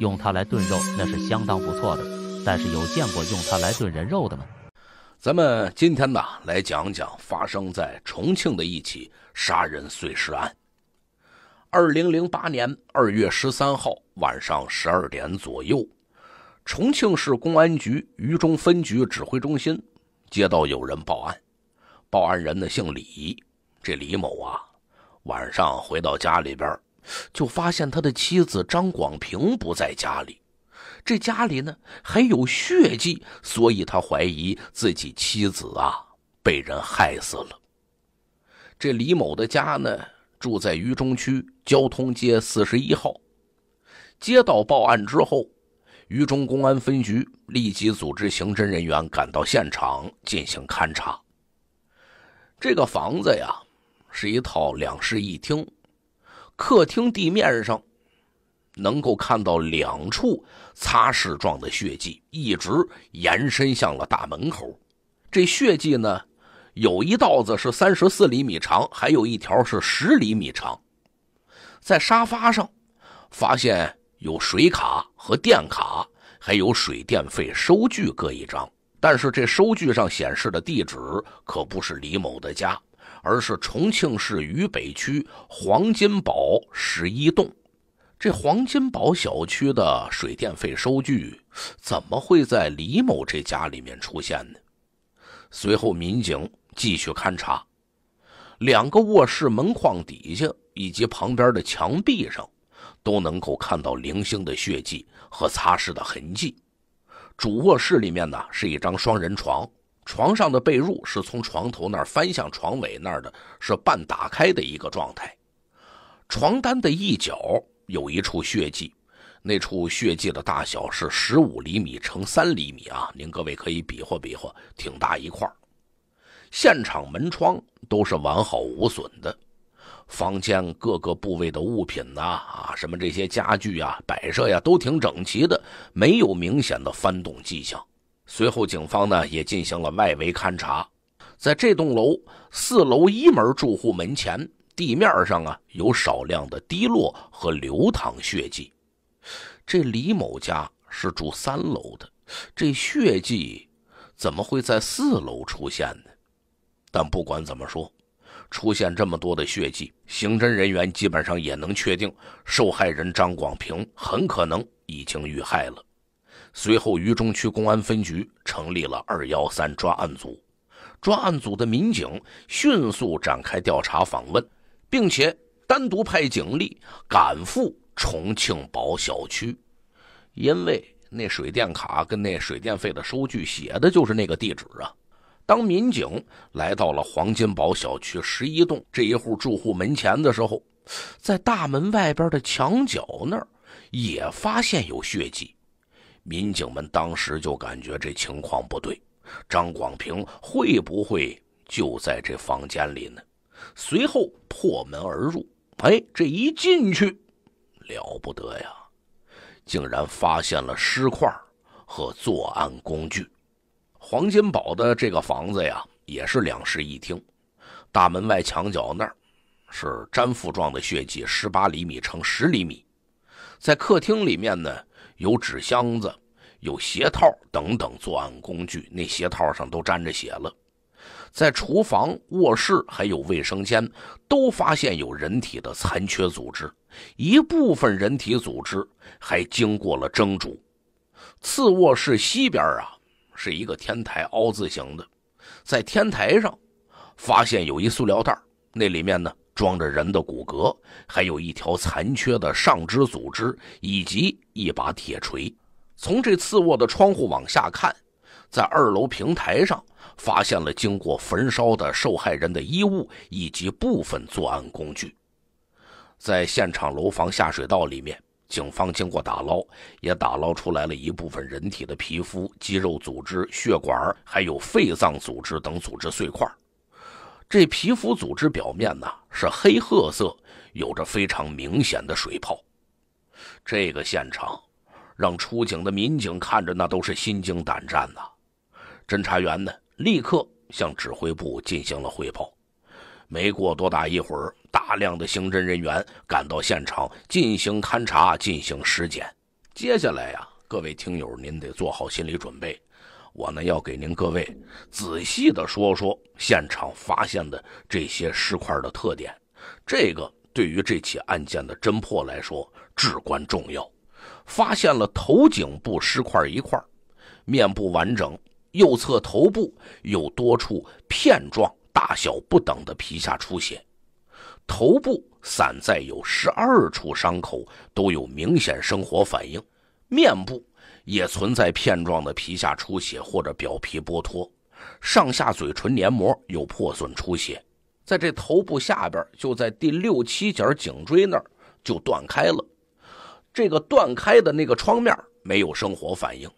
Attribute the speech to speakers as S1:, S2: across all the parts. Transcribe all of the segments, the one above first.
S1: 用它来炖肉，那是相当不错的。但是有见过用它来炖人肉的吗？咱们今天呢来讲讲发生在重庆的一起杀人碎尸案。二零零八年二月十三号晚上十二点左右，重庆市公安局渝中分局指挥中心接到有人报案，报案人呢姓李，这李某啊，晚上回到家里边。就发现他的妻子张广平不在家里，这家里呢还有血迹，所以他怀疑自己妻子啊被人害死了。这李某的家呢住在渝中区交通街四十一号。接到报案之后，渝中公安分局立即组织刑侦人员赶到现场进行勘查。这个房子呀是一套两室一厅。客厅地面上能够看到两处擦拭状的血迹，一直延伸向了大门口。这血迹呢，有一道子是三十四厘米长，还有一条是十厘米长。在沙发上发现有水卡和电卡，还有水电费收据各一张。但是这收据上显示的地址可不是李某的家。而是重庆市渝北区黄金堡十一栋，这黄金堡小区的水电费收据怎么会在李某这家里面出现呢？随后，民警继续勘查，两个卧室门框底下以及旁边的墙壁上，都能够看到零星的血迹和擦拭的痕迹。主卧室里面呢，是一张双人床。床上的被褥是从床头那儿翻向床尾那儿的，是半打开的一个状态。床单的一角有一处血迹，那处血迹的大小是十五厘米乘三厘米啊，您各位可以比划比划，挺大一块现场门窗都是完好无损的，房间各个部位的物品呐啊，什么这些家具啊、摆设呀，都挺整齐的，没有明显的翻动迹象。随后，警方呢也进行了外围勘查，在这栋楼四楼一门住户门前地面上啊有少量的滴落和流淌血迹。这李某家是住三楼的，这血迹怎么会在四楼出现呢？但不管怎么说，出现这么多的血迹，刑侦人员基本上也能确定，受害人张广平很可能已经遇害了。随后，渝中区公安分局成立了二幺三专案组，专案组的民警迅速展开调查访问，并且单独派警力赶赴重庆堡小区，因为那水电卡跟那水电费的收据写的就是那个地址啊。当民警来到了黄金堡小区十一栋这一户住户门前的时候，在大门外边的墙角那儿也发现有血迹。民警们当时就感觉这情况不对，张广平会不会就在这房间里呢？随后破门而入，哎，这一进去，了不得呀，竟然发现了尸块和作案工具。黄金宝的这个房子呀，也是两室一厅，大门外墙角那儿是粘附状的血迹，十八厘米乘十厘米，在客厅里面呢。有纸箱子，有鞋套等等作案工具。那鞋套上都沾着血了。在厨房、卧室还有卫生间，都发现有人体的残缺组织。一部分人体组织还经过了蒸煮。次卧室西边啊，是一个天台凹字形的。在天台上，发现有一塑料袋，那里面呢？装着人的骨骼，还有一条残缺的上肢组织以及一把铁锤。从这次卧的窗户往下看，在二楼平台上发现了经过焚烧的受害人的衣物以及部分作案工具。在现场楼房下水道里面，警方经过打捞，也打捞出来了一部分人体的皮肤、肌肉组织、血管，还有肺脏组织等组织碎块。这皮肤组织表面呢是黑褐色，有着非常明显的水泡。这个现场，让出警的民警看着那都是心惊胆战呐。侦查员呢，立刻向指挥部进行了汇报。没过多大一会儿，大量的刑侦人员赶到现场进行勘查、进行尸检。接下来呀，各位听友，您得做好心理准备。我呢要给您各位仔细的说说现场发现的这些尸块的特点，这个对于这起案件的侦破来说至关重要。发现了头颈部尸块一块，面部完整，右侧头部有多处片状、大小不等的皮下出血，头部散在有十二处伤口，都有明显生活反应，面部。也存在片状的皮下出血或者表皮剥脱，上下嘴唇黏膜有破损出血，在这头部下边，就在第六七节颈椎那儿就断开了。这个断开的那个创面没有生火反应，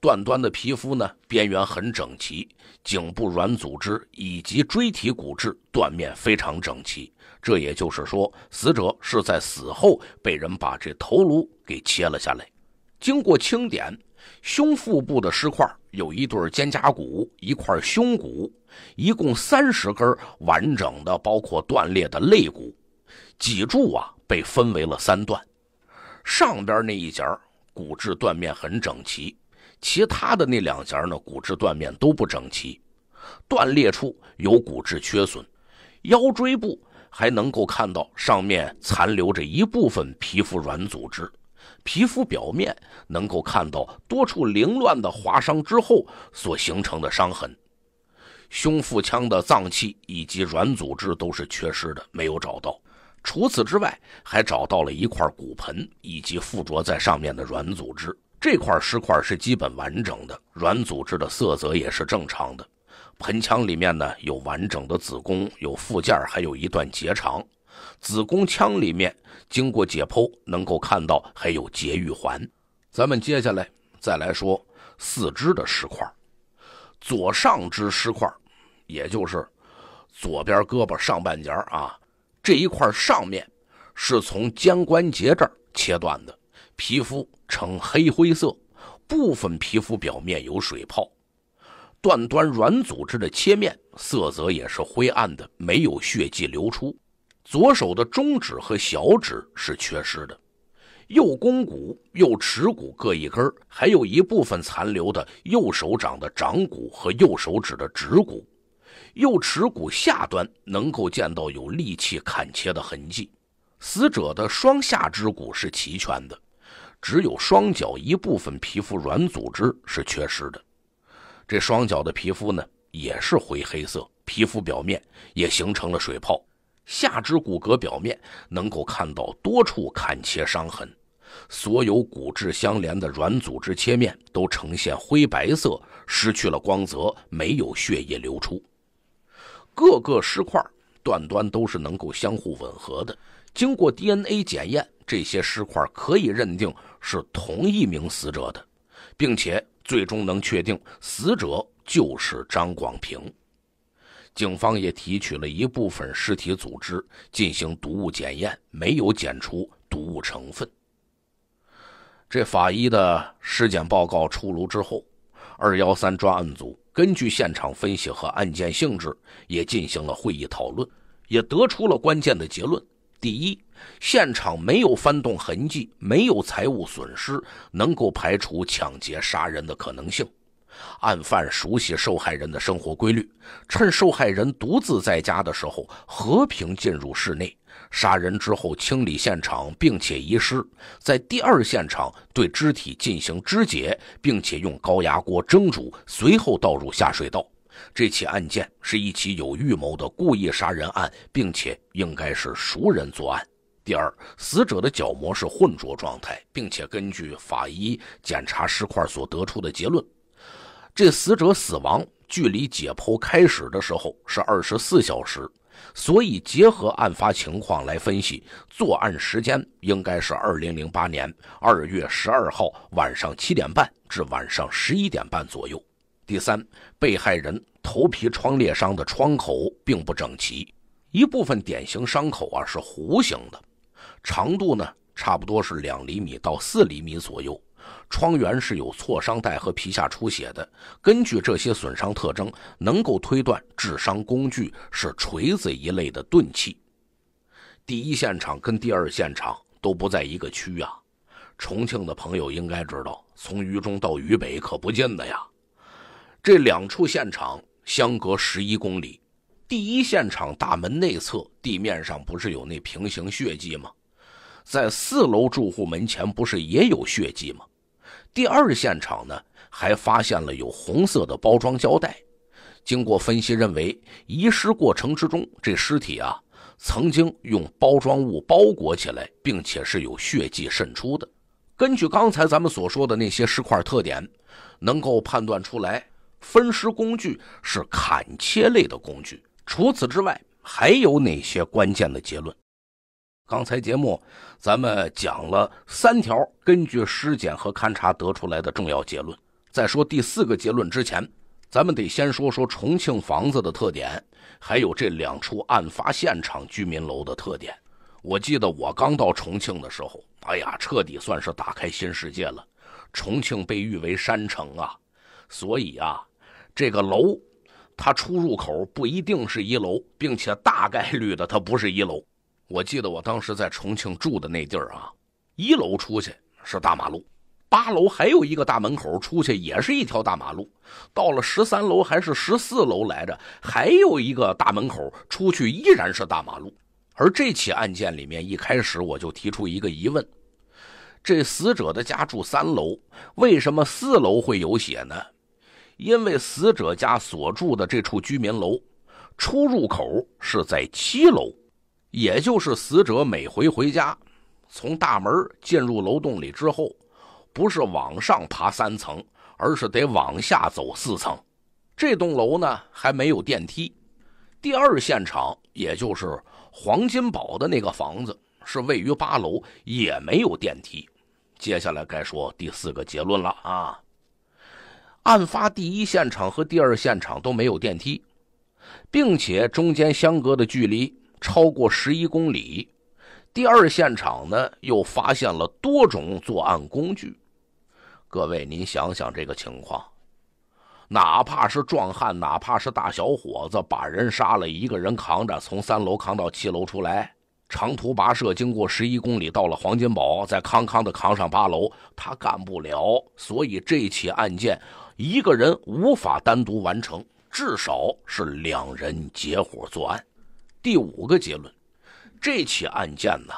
S1: 断端的皮肤呢边缘很整齐，颈部软组织以及椎体骨质断面非常整齐。这也就是说，死者是在死后被人把这头颅给切了下来。经过清点，胸腹部的尸块有一对肩胛骨，一块胸骨，一共三十根完整的，包括断裂的肋骨、脊柱啊，被分为了三段。上边那一节骨质断面很整齐，其他的那两节呢，骨质断面都不整齐，断裂处有骨质缺损。腰椎部还能够看到上面残留着一部分皮肤软组织。皮肤表面能够看到多处凌乱的划伤之后所形成的伤痕，胸腹腔的脏器以及软组织都是缺失的，没有找到。除此之外，还找到了一块骨盆以及附着在上面的软组织。这块石块是基本完整的，软组织的色泽也是正常的。盆腔里面呢有完整的子宫，有附件，还有一段结肠。子宫腔里面。经过解剖，能够看到还有节育环。咱们接下来再来说四肢的尸块。左上肢尸块，也就是左边胳膊上半截啊，这一块上面是从肩关节这儿切断的，皮肤呈黑灰色，部分皮肤表面有水泡，断端软组织的切面色泽也是灰暗的，没有血迹流出。左手的中指和小指是缺失的，右肱骨、右尺骨各一根，还有一部分残留的右手掌的掌骨和右手指的指骨。右尺骨下端能够见到有力气砍切的痕迹。死者的双下肢骨是齐全的，只有双脚一部分皮肤软组织是缺失的。这双脚的皮肤呢，也是灰黑色，皮肤表面也形成了水泡。下肢骨骼表面能够看到多处砍切伤痕，所有骨质相连的软组织切面都呈现灰白色，失去了光泽，没有血液流出。各个尸块断端都是能够相互吻合的。经过 DNA 检验，这些尸块可以认定是同一名死者的，并且最终能确定死者就是张广平。警方也提取了一部分尸体组织进行毒物检验，没有检出毒物成分。这法医的尸检报告出炉之后，二幺三专案组根据现场分析和案件性质，也进行了会议讨论，也得出了关键的结论：第一，现场没有翻动痕迹，没有财物损失，能够排除抢劫杀人的可能性。案犯熟悉受害人的生活规律，趁受害人独自在家的时候和平进入室内，杀人之后清理现场，并且遗失。在第二现场对肢体进行肢解，并且用高压锅蒸煮，随后倒入下水道。这起案件是一起有预谋的故意杀人案，并且应该是熟人作案。第二，死者的角膜是浑浊状态，并且根据法医检查尸块所得出的结论。这死者死亡距离解剖开始的时候是二十四小时，所以结合案发情况来分析，作案时间应该是二零零八年二月十二号晚上七点半至晚上十一点半左右。第三，被害人头皮创裂伤的创口并不整齐，一部分典型伤口啊是弧形的，长度呢差不多是两厘米到四厘米左右。创缘是有挫伤带和皮下出血的，根据这些损伤特征，能够推断致伤工具是锤子一类的钝器。第一现场跟第二现场都不在一个区啊，重庆的朋友应该知道，从渝中到渝北可不近的呀。这两处现场相隔十一公里，第一现场大门内侧地面上不是有那平行血迹吗？在四楼住户门前不是也有血迹吗？第二现场呢，还发现了有红色的包装胶带，经过分析认为，遗失过程之中，这尸体啊曾经用包装物包裹起来，并且是有血迹渗出的。根据刚才咱们所说的那些尸块特点，能够判断出来，分尸工具是砍切类的工具。除此之外，还有哪些关键的结论？刚才节目，咱们讲了三条根据尸检和勘查得出来的重要结论。再说第四个结论之前，咱们得先说说重庆房子的特点，还有这两处案发现场居民楼的特点。我记得我刚到重庆的时候，哎呀，彻底算是打开新世界了。重庆被誉为山城啊，所以啊，这个楼，它出入口不一定是一楼，并且大概率的它不是一楼。我记得我当时在重庆住的那地儿啊，一楼出去是大马路，八楼还有一个大门口出去也是一条大马路，到了十三楼还是十四楼来着，还有一个大门口出去依然是大马路。而这起案件里面，一开始我就提出一个疑问：这死者的家住三楼，为什么四楼会有血呢？因为死者家所住的这处居民楼，出入口是在七楼。也就是死者每回回家，从大门进入楼洞里之后，不是往上爬三层，而是得往下走四层。这栋楼呢还没有电梯。第二现场，也就是黄金宝的那个房子，是位于八楼，也没有电梯。接下来该说第四个结论了啊！案发第一现场和第二现场都没有电梯，并且中间相隔的距离。超过十一公里，第二现场呢又发现了多种作案工具。各位，您想想这个情况，哪怕是壮汉，哪怕是大小伙子，把人杀了，一个人扛着从三楼扛到七楼出来，长途跋涉，经过十一公里，到了黄金堡，再康康的扛上八楼，他干不了。所以这起案件，一个人无法单独完成，至少是两人结伙作案。第五个结论，这起案件呢，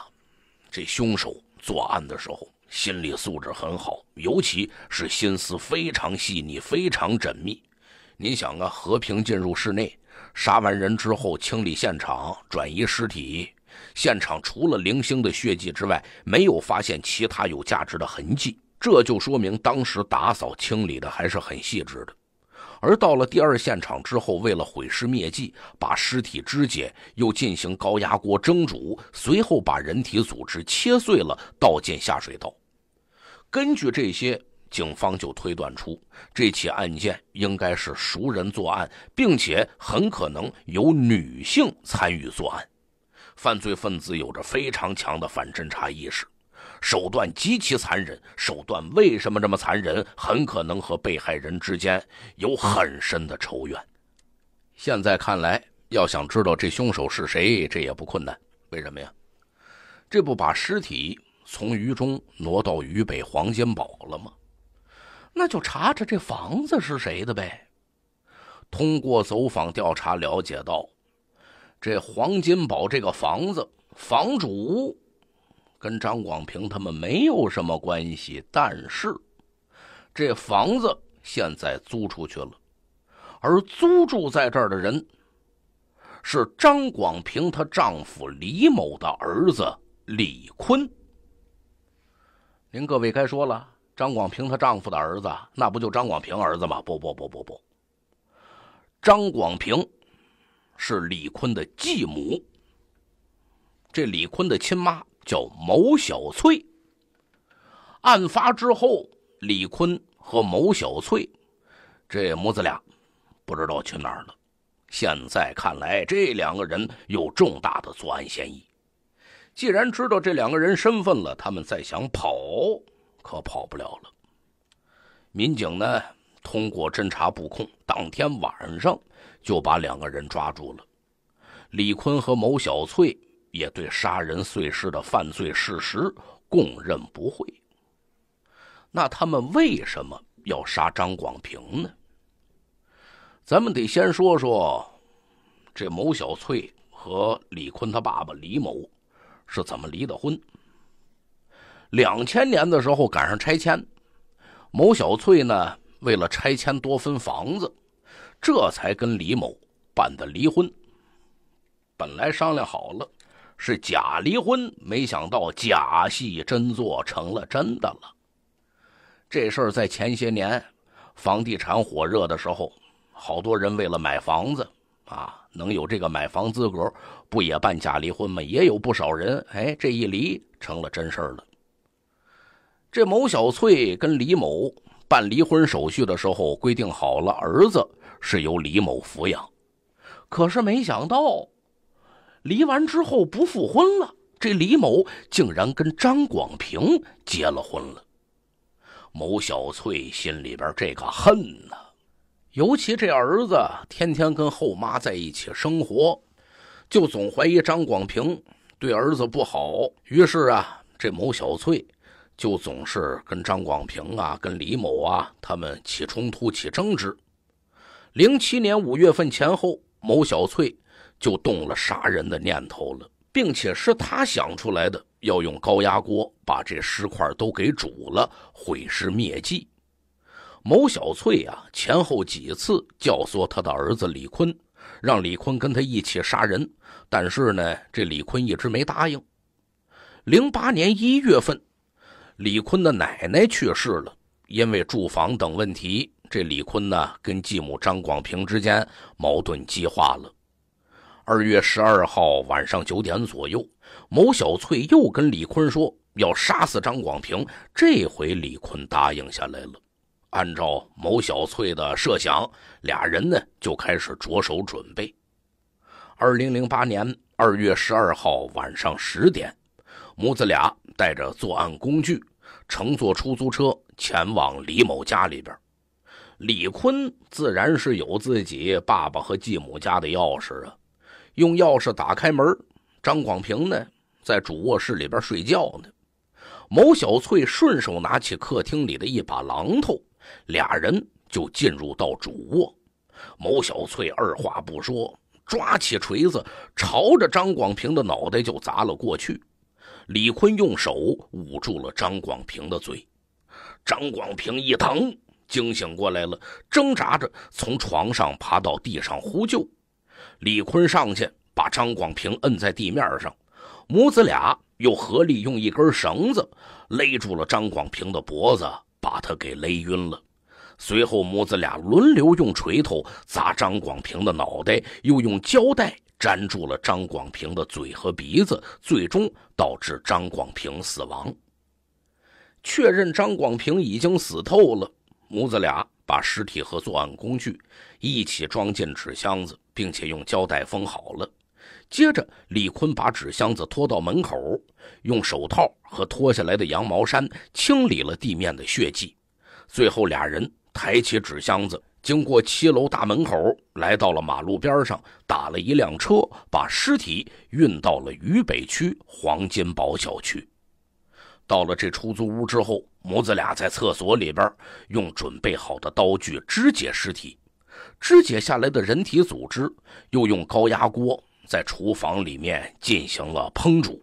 S1: 这凶手作案的时候心理素质很好，尤其是心思非常细腻、非常缜密。您想啊，和平进入室内，杀完人之后清理现场、转移尸体，现场除了零星的血迹之外，没有发现其他有价值的痕迹，这就说明当时打扫清理的还是很细致的。而到了第二现场之后，为了毁尸灭迹，把尸体肢解，又进行高压锅蒸煮，随后把人体组织切碎了倒进下水道。根据这些，警方就推断出这起案件应该是熟人作案，并且很可能有女性参与作案。犯罪分子有着非常强的反侦查意识。手段极其残忍，手段为什么这么残忍？很可能和被害人之间有很深的仇怨。现在看来，要想知道这凶手是谁，这也不困难。为什么呀？这不把尸体从渝中挪到渝北黄金宝了吗？那就查查这房子是谁的呗。通过走访调查了解到，这黄金宝这个房子房主。跟张广平他们没有什么关系，但是这房子现在租出去了，而租住在这儿的人是张广平她丈夫李某的儿子李坤。您各位该说了，张广平她丈夫的儿子，那不就张广平儿子吗？不不不不不，张广平是李坤的继母，这李坤的亲妈。叫牟小翠。案发之后，李坤和牟小翠这母子俩不知道去哪儿了。现在看来，这两个人有重大的作案嫌疑。既然知道这两个人身份了，他们再想跑可跑不了了。民警呢，通过侦查布控，当天晚上就把两个人抓住了。李坤和牟小翠。也对杀人碎尸的犯罪事实供认不讳。那他们为什么要杀张广平呢？咱们得先说说这牟小翠和李坤他爸爸李某是怎么离的婚。两千年的时候赶上拆迁，牟小翠呢为了拆迁多分房子，这才跟李某办的离婚。本来商量好了。是假离婚，没想到假戏真做成了真的了。这事儿在前些年房地产火热的时候，好多人为了买房子啊，能有这个买房资格，不也办假离婚吗？也有不少人，哎，这一离成了真事儿了。这某小翠跟李某办离婚手续的时候，规定好了儿子是由李某抚养，可是没想到。离完之后不复婚了，这李某竟然跟张广平结了婚了。某小翠心里边这个恨呐，尤其这儿子天天跟后妈在一起生活，就总怀疑张广平对儿子不好。于是啊，这某小翠就总是跟张广平啊、跟李某啊他们起冲突、起争执。零七年五月份前后，某小翠。就动了杀人的念头了，并且是他想出来的，要用高压锅把这尸块都给煮了，毁尸灭迹。牟小翠啊，前后几次教唆他的儿子李坤，让李坤跟他一起杀人，但是呢，这李坤一直没答应。零八年一月份，李坤的奶奶去世了，因为住房等问题，这李坤呢跟继母张广平之间矛盾激化了。二月十二号晚上九点左右，牟小翠又跟李坤说要杀死张广平，这回李坤答应下来了。按照牟小翠的设想，俩人呢就开始着手准备。二零零八年二月十二号晚上十点，母子俩带着作案工具，乘坐出租车前往李某家里边。李坤自然是有自己爸爸和继母家的钥匙啊。用钥匙打开门，张广平呢在主卧室里边睡觉呢。牟小翠顺手拿起客厅里的一把榔头，俩人就进入到主卧。牟小翠二话不说，抓起锤子，朝着张广平的脑袋就砸了过去。李坤用手捂住了张广平的嘴，张广平一疼，惊醒过来了，挣扎着从床上爬到地上呼救。李坤上去把张广平摁在地面上，母子俩又合力用一根绳子勒住了张广平的脖子，把他给勒晕了。随后，母子俩轮流用锤头砸张广平的脑袋，又用胶带粘住了张广平的嘴和鼻子，最终导致张广平死亡。确认张广平已经死透了，母子俩把尸体和作案工具一起装进纸箱子。并且用胶带封好了。接着，李坤把纸箱子拖到门口，用手套和脱下来的羊毛衫清理了地面的血迹。最后，俩人抬起纸箱子，经过七楼大门口，来到了马路边上，打了一辆车，把尸体运到了渝北区黄金堡小区。到了这出租屋之后，母子俩在厕所里边用准备好的刀具肢解尸体。肢解下来的人体组织，又用高压锅在厨房里面进行了烹煮，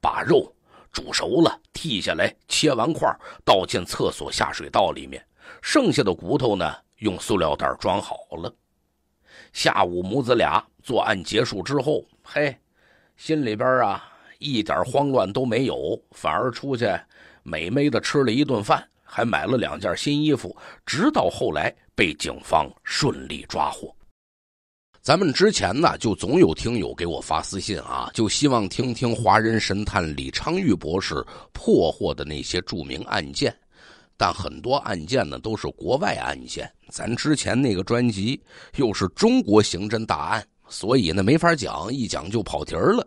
S1: 把肉煮熟了，剃下来，切完块，倒进厕所下水道里面。剩下的骨头呢，用塑料袋装好了。下午母子俩作案结束之后，嘿，心里边啊一点慌乱都没有，反而出去美美的吃了一顿饭。还买了两件新衣服，直到后来被警方顺利抓获。咱们之前呢，就总有听友给我发私信啊，就希望听听华人神探李昌钰博士破获的那些著名案件，但很多案件呢都是国外案件，咱之前那个专辑又是中国刑侦大案，所以呢没法讲，一讲就跑题儿了。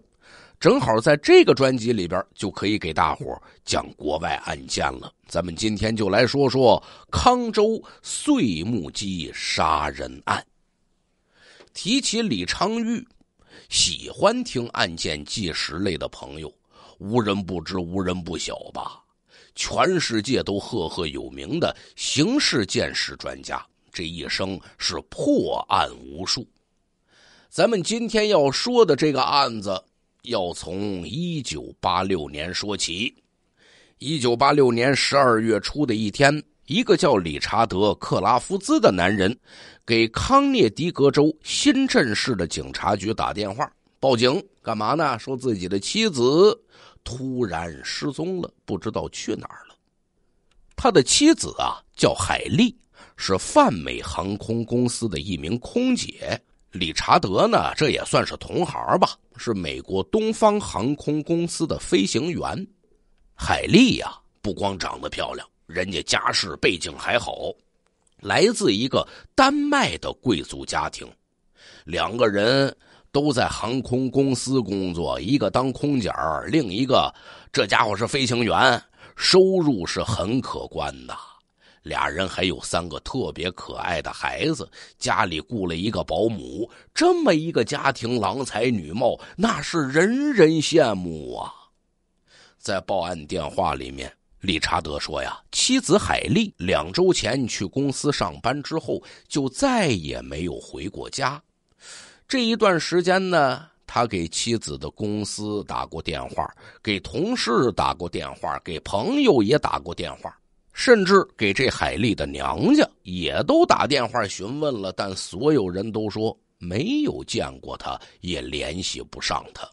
S1: 正好在这个专辑里边，就可以给大伙讲国外案件了。咱们今天就来说说康州碎木机杀人案。提起李昌钰，喜欢听案件纪实类的朋友，无人不知，无人不晓吧？全世界都赫赫有名的刑事鉴识专家，这一生是破案无数。咱们今天要说的这个案子。要从一九八六年说起。一九八六年十二月初的一天，一个叫理查德·克拉夫兹的男人给康涅狄格州新镇市的警察局打电话报警，干嘛呢？说自己的妻子突然失踪了，不知道去哪儿了。他的妻子啊叫海丽，是泛美航空公司的一名空姐。理查德呢？这也算是同行吧，是美国东方航空公司的飞行员。海莉呀，不光长得漂亮，人家家世背景还好，来自一个丹麦的贵族家庭。两个人都在航空公司工作，一个当空姐，另一个这家伙是飞行员，收入是很可观的。俩人还有三个特别可爱的孩子，家里雇了一个保姆。这么一个家庭，郎才女貌，那是人人羡慕啊。在报案电话里面，理查德说：“呀，妻子海丽两周前去公司上班之后，就再也没有回过家。这一段时间呢，他给妻子的公司打过电话，给同事打过电话，给朋友也打过电话。”甚至给这海丽的娘家也都打电话询问了，但所有人都说没有见过她，也联系不上她。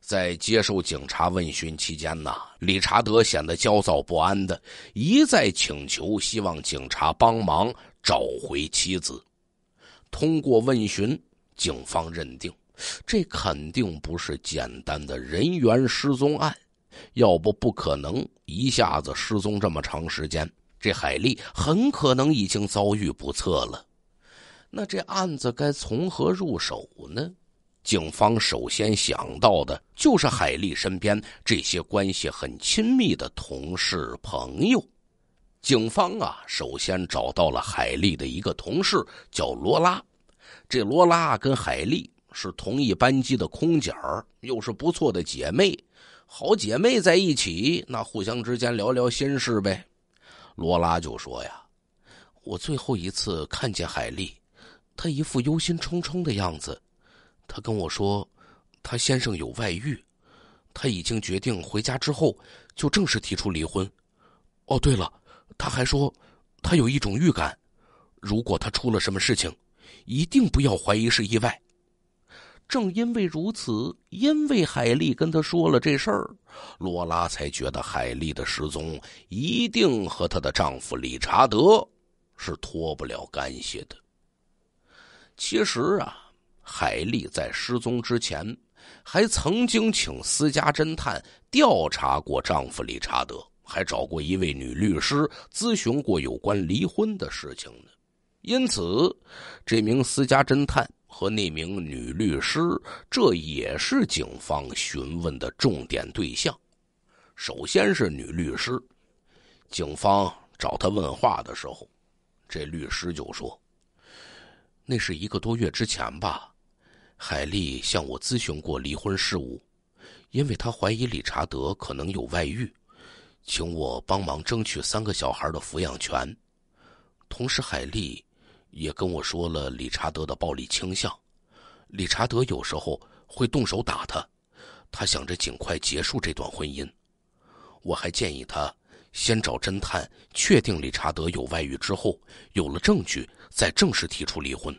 S1: 在接受警察问询期间呢，理查德显得焦躁不安，的一再请求希望警察帮忙找回妻子。通过问询，警方认定，这肯定不是简单的人员失踪案。要不不可能一下子失踪这么长时间，这海丽很可能已经遭遇不测了。那这案子该从何入手呢？警方首先想到的就是海丽身边这些关系很亲密的同事朋友。警方啊，首先找到了海丽的一个同事，叫罗拉。这罗拉跟海丽是同一班机的空姐儿，又是不错的姐妹。好姐妹在一起，那互相之间聊聊心事呗。罗拉就说：“呀，我最后一次看见海丽，她一副忧心忡忡的样子。她跟我说，她先生有外遇，她已经决定回家之后就正式提出离婚。哦，对了，她还说，她有一种预感，如果她出了什么事情，一定不要怀疑是意外。”正因为如此，因为海丽跟他说了这事儿，罗拉才觉得海丽的失踪一定和她的丈夫理查德是脱不了干系的。其实啊，海丽在失踪之前，还曾经请私家侦探调查过丈夫理查德，还找过一位女律师咨询过有关离婚的事情呢。因此，这名私家侦探。和那名女律师，这也是警方询问的重点对象。首先是女律师，警方找她问话的时候，这律师就说：“那是一个多月之前吧，海丽向我咨询过离婚事务，因为她怀疑理查德可能有外遇，请我帮忙争取三个小孩的抚养权。同时，海丽。”也跟我说了理查德的暴力倾向，理查德有时候会动手打他，他想着尽快结束这段婚姻。我还建议他先找侦探确定理查德有外遇，之后有了证据再正式提出离婚。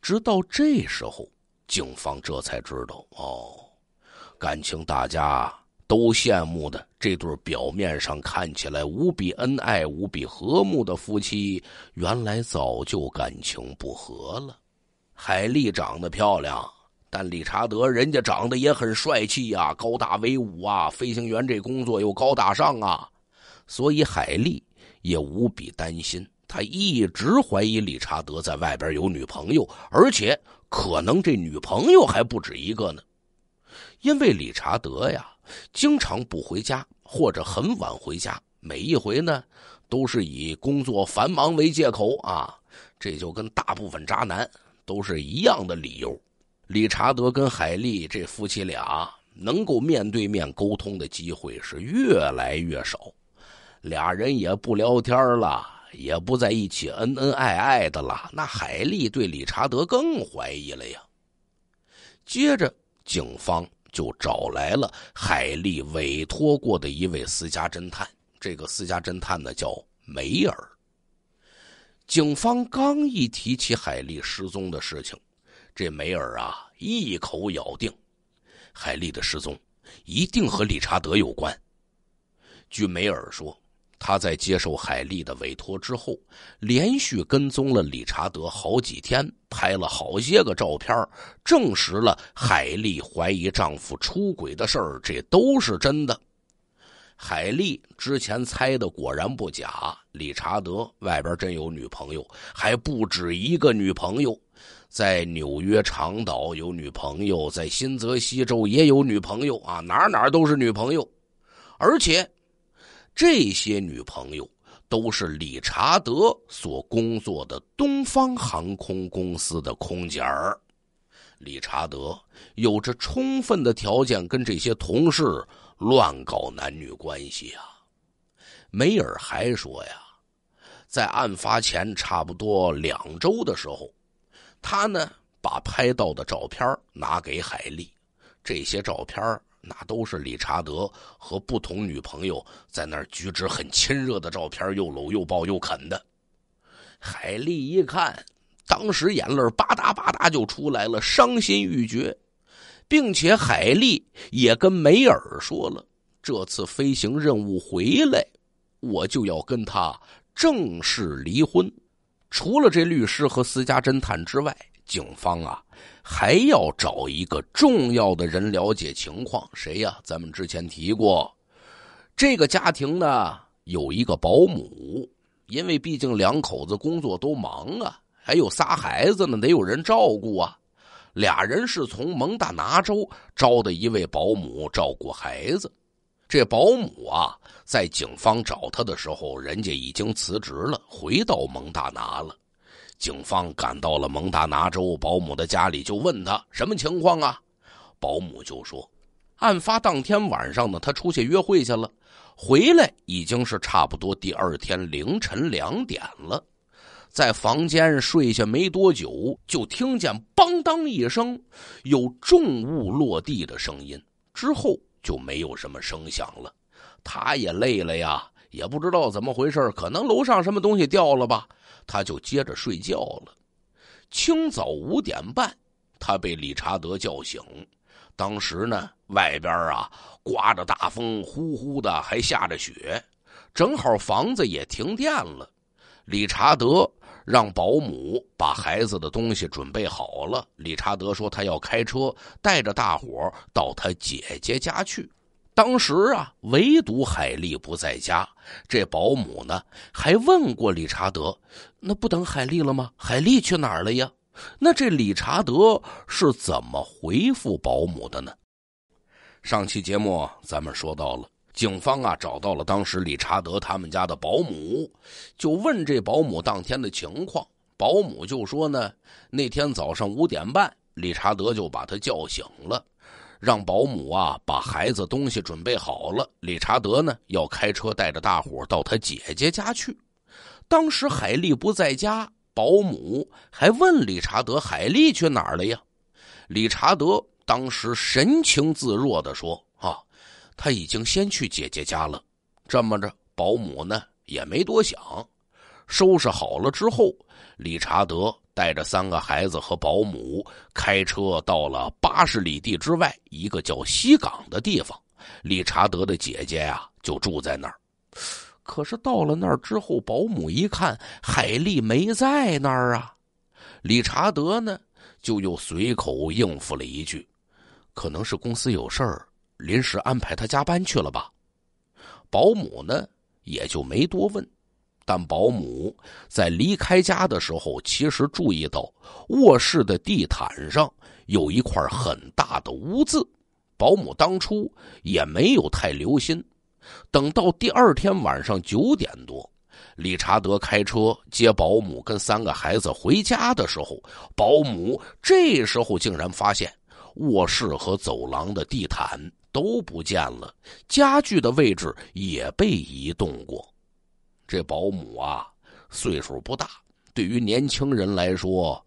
S1: 直到这时候，警方这才知道哦，感情大家都羡慕的。这对表面上看起来无比恩爱、无比和睦的夫妻，原来早就感情不和了。海莉长得漂亮，但理查德人家长得也很帅气呀，高大威武啊，飞行员这工作又高大上啊，所以海莉也无比担心。她一直怀疑理查德在外边有女朋友，而且可能这女朋友还不止一个呢，因为理查德呀，经常不回家。或者很晚回家，每一回呢，都是以工作繁忙为借口啊。这就跟大部分渣男都是一样的理由。理查德跟海莉这夫妻俩能够面对面沟通的机会是越来越少，俩人也不聊天了，也不在一起恩恩爱爱的了。那海莉对理查德更怀疑了呀。接着，警方。就找来了海丽委托过的一位私家侦探，这个私家侦探呢叫梅尔。警方刚一提起海丽失踪的事情，这梅尔啊一口咬定，海丽的失踪一定和理查德有关。据梅尔说。他在接受海丽的委托之后，连续跟踪了理查德好几天，拍了好些个照片，证实了海丽怀疑丈夫出轨的事儿，这都是真的。海丽之前猜的果然不假，理查德外边真有女朋友，还不止一个女朋友，在纽约长岛有女朋友，在新泽西州也有女朋友啊，哪哪都是女朋友，而且。这些女朋友都是理查德所工作的东方航空公司的空姐儿，理查德有着充分的条件跟这些同事乱搞男女关系啊。梅尔还说呀，在案发前差不多两周的时候，他呢把拍到的照片拿给海丽，这些照片那都是理查德和不同女朋友在那儿举止很亲热的照片，又搂又抱又啃的。海莉一看，当时眼泪吧嗒吧嗒就出来了，伤心欲绝，并且海莉也跟梅尔说了，这次飞行任务回来，我就要跟他正式离婚。除了这律师和私家侦探之外，警方啊。还要找一个重要的人了解情况，谁呀？咱们之前提过，这个家庭呢有一个保姆，因为毕竟两口子工作都忙啊，还有仨孩子呢，得有人照顾啊。俩人是从蒙大拿州招的一位保姆照顾孩子，这保姆啊，在警方找他的时候，人家已经辞职了，回到蒙大拿了。警方赶到了蒙大拿州保姆的家里，就问他什么情况啊？保姆就说：“案发当天晚上呢，他出去约会去了，回来已经是差不多第二天凌晨两点了，在房间睡下没多久，就听见‘邦当’一声，有重物落地的声音，之后就没有什么声响了。他也累了呀，也不知道怎么回事，可能楼上什么东西掉了吧。”他就接着睡觉了。清早五点半，他被理查德叫醒。当时呢，外边啊刮着大风，呼呼的，还下着雪，正好房子也停电了。理查德让保姆把孩子的东西准备好了。理查德说他要开车带着大伙到他姐姐家去。当时啊，唯独海丽不在家。这保姆呢，还问过理查德：“那不等海丽了吗？海丽去哪了呀？”那这理查德是怎么回复保姆的呢？上期节目咱们说到了，警方啊找到了当时理查德他们家的保姆，就问这保姆当天的情况。保姆就说呢，那天早上五点半，理查德就把她叫醒了。让保姆啊把孩子东西准备好了。理查德呢要开车带着大伙到他姐姐家去，当时海丽不在家，保姆还问理查德海丽去哪儿了呀？理查德当时神情自若的说：“啊，他已经先去姐姐家了。”这么着，保姆呢也没多想。收拾好了之后，理查德带着三个孩子和保姆开车到了八十里地之外一个叫西港的地方。理查德的姐姐呀，就住在那儿。可是到了那儿之后，保姆一看海丽没在那儿啊，理查德呢就又随口应付了一句：“可能是公司有事儿，临时安排他加班去了吧。”保姆呢也就没多问。但保姆在离开家的时候，其实注意到卧室的地毯上有一块很大的污渍。保姆当初也没有太留心。等到第二天晚上九点多，理查德开车接保姆跟三个孩子回家的时候，保姆这时候竟然发现卧室和走廊的地毯都不见了，家具的位置也被移动过。这保姆啊，岁数不大，对于年轻人来说，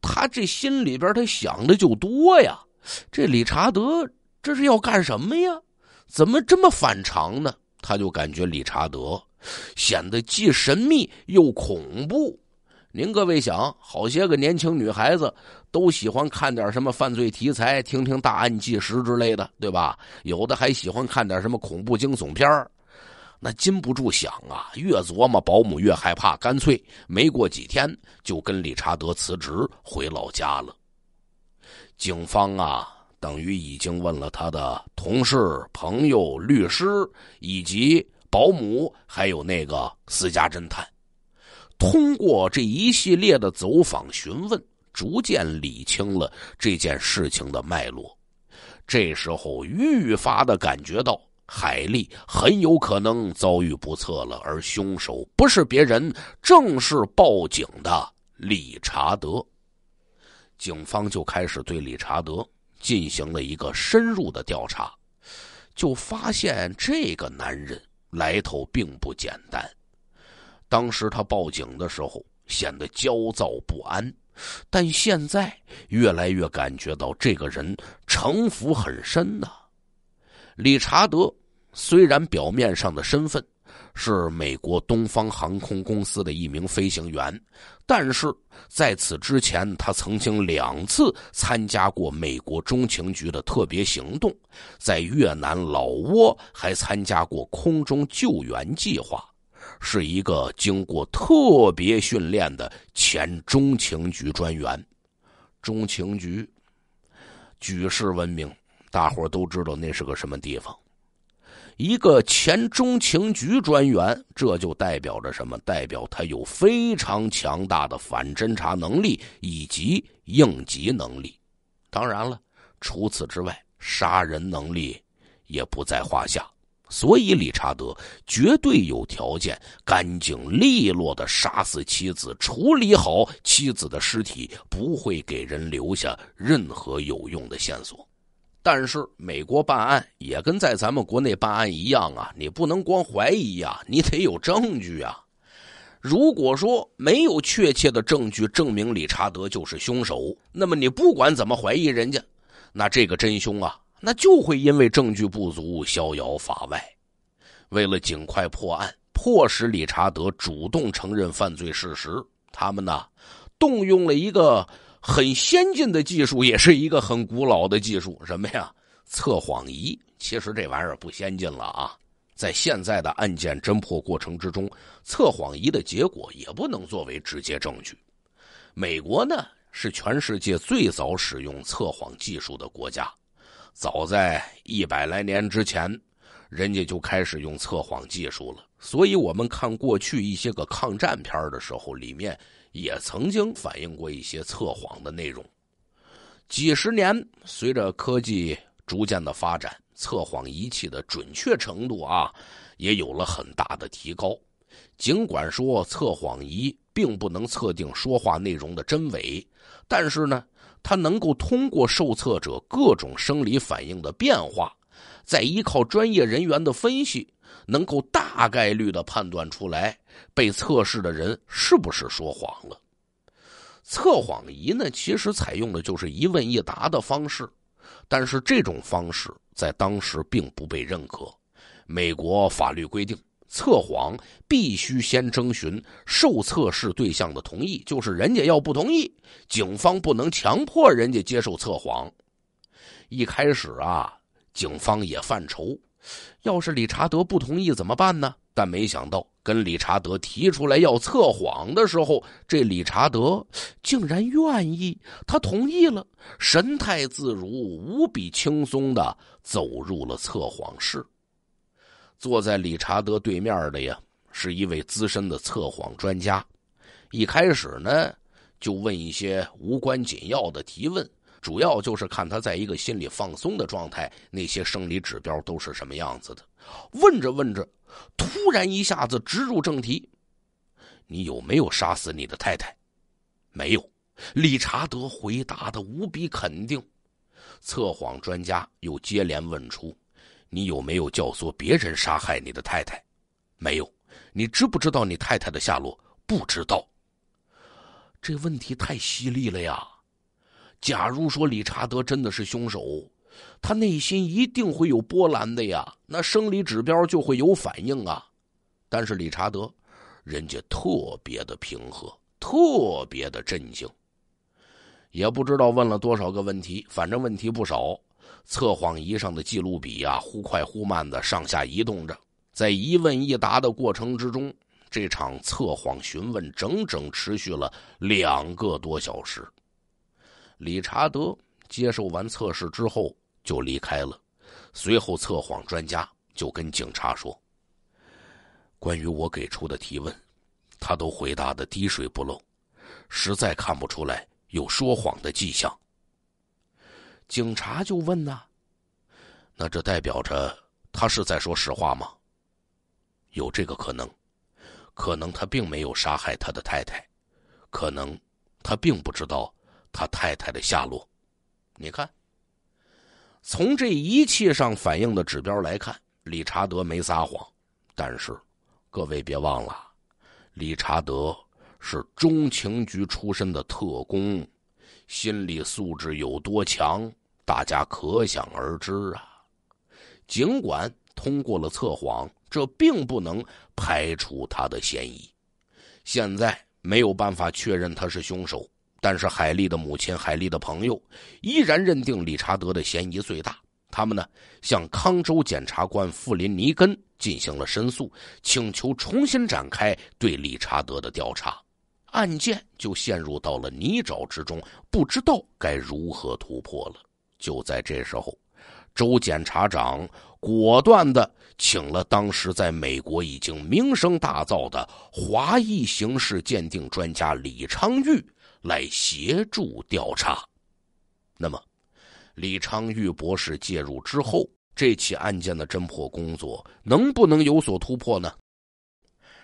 S1: 他这心里边他想的就多呀。这理查德这是要干什么呀？怎么这么反常呢？他就感觉理查德显得既神秘又恐怖。您各位想，好些个年轻女孩子都喜欢看点什么犯罪题材，听听大案纪实之类的，对吧？有的还喜欢看点什么恐怖惊悚片儿。那禁不住想啊，越琢磨保姆越害怕，干脆没过几天就跟理查德辞职回老家了。警方啊，等于已经问了他的同事、朋友、律师以及保姆，还有那个私家侦探，通过这一系列的走访询问，逐渐理清了这件事情的脉络。这时候愈发的感觉到。海丽很有可能遭遇不测了，而凶手不是别人，正是报警的理查德。警方就开始对理查德进行了一个深入的调查，就发现这个男人来头并不简单。当时他报警的时候显得焦躁不安，但现在越来越感觉到这个人城府很深呐。理查德。虽然表面上的身份是美国东方航空公司的一名飞行员，但是在此之前，他曾经两次参加过美国中情局的特别行动，在越南、老挝还参加过空中救援计划，是一个经过特别训练的前中情局专员。中情局举世闻名，大伙都知道那是个什么地方。一个前中情局专员，这就代表着什么？代表他有非常强大的反侦查能力以及应急能力。当然了，除此之外，杀人能力也不在话下。所以，理查德绝对有条件干净利落的杀死妻子，处理好妻子的尸体，不会给人留下任何有用的线索。但是美国办案也跟在咱们国内办案一样啊，你不能光怀疑呀，你得有证据啊。如果说没有确切的证据证明理查德就是凶手，那么你不管怎么怀疑人家，那这个真凶啊，那就会因为证据不足逍遥法外。为了尽快破案，迫使理查德主动承认犯罪事实，他们呢动用了一个。很先进的技术，也是一个很古老的技术。什么呀？测谎仪。其实这玩意儿不先进了啊，在现在的案件侦破过程之中，测谎仪的结果也不能作为直接证据。美国呢，是全世界最早使用测谎技术的国家，早在一百来年之前，人家就开始用测谎技术了。所以我们看过去一些个抗战片的时候，里面。也曾经反映过一些测谎的内容。几十年随着科技逐渐的发展，测谎仪器的准确程度啊也有了很大的提高。尽管说测谎仪并不能测定说话内容的真伪，但是呢，它能够通过受测者各种生理反应的变化，再依靠专业人员的分析。能够大概率的判断出来被测试的人是不是说谎了。测谎仪呢，其实采用的就是一问一答的方式，但是这种方式在当时并不被认可。美国法律规定，测谎必须先征询受测试对象的同意，就是人家要不同意，警方不能强迫人家接受测谎。一开始啊，警方也犯愁。要是理查德不同意怎么办呢？但没想到，跟理查德提出来要测谎的时候，这理查德竟然愿意，他同意了，神态自如，无比轻松的走入了测谎室。坐在理查德对面的呀，是一位资深的测谎专家。一开始呢，就问一些无关紧要的提问。主要就是看他在一个心理放松的状态，那些生理指标都是什么样子的。问着问着，突然一下子直入正题：“你有没有杀死你的太太？”“没有。”理查德回答的无比肯定。测谎专家又接连问出：“你有没有教唆别人杀害你的太太？”“没有。”“你知不知道你太太的下落？”“不知道。”这问题太犀利了呀！假如说理查德真的是凶手，他内心一定会有波澜的呀，那生理指标就会有反应啊。但是理查德，人家特别的平和，特别的镇静。也不知道问了多少个问题，反正问题不少。测谎仪上的记录笔啊，忽快忽慢的上下移动着。在一问一答的过程之中，这场测谎询问整整持续了两个多小时。理查德接受完测试之后就离开了，随后测谎专家就跟警察说：“关于我给出的提问，他都回答的滴水不漏，实在看不出来有说谎的迹象。”警察就问：“那，那这代表着他是在说实话吗？有这个可能？可能他并没有杀害他的太太，可能他并不知道。”他太太的下落，你看，从这一切上反映的指标来看，理查德没撒谎。但是，各位别忘了，理查德是中情局出身的特工，心理素质有多强，大家可想而知啊。尽管通过了测谎，这并不能排除他的嫌疑。现在没有办法确认他是凶手。但是海利的母亲、海利的朋友依然认定理查德的嫌疑最大。他们呢向康州检察官富林尼根进行了申诉，请求重新展开对理查德的调查，案件就陷入到了泥沼之中，不知道该如何突破了。就在这时候，州检察长果断的请了当时在美国已经名声大噪的华裔刑事鉴定专家李昌钰。来协助调查。那么，李昌钰博士介入之后，这起案件的侦破工作能不能有所突破呢？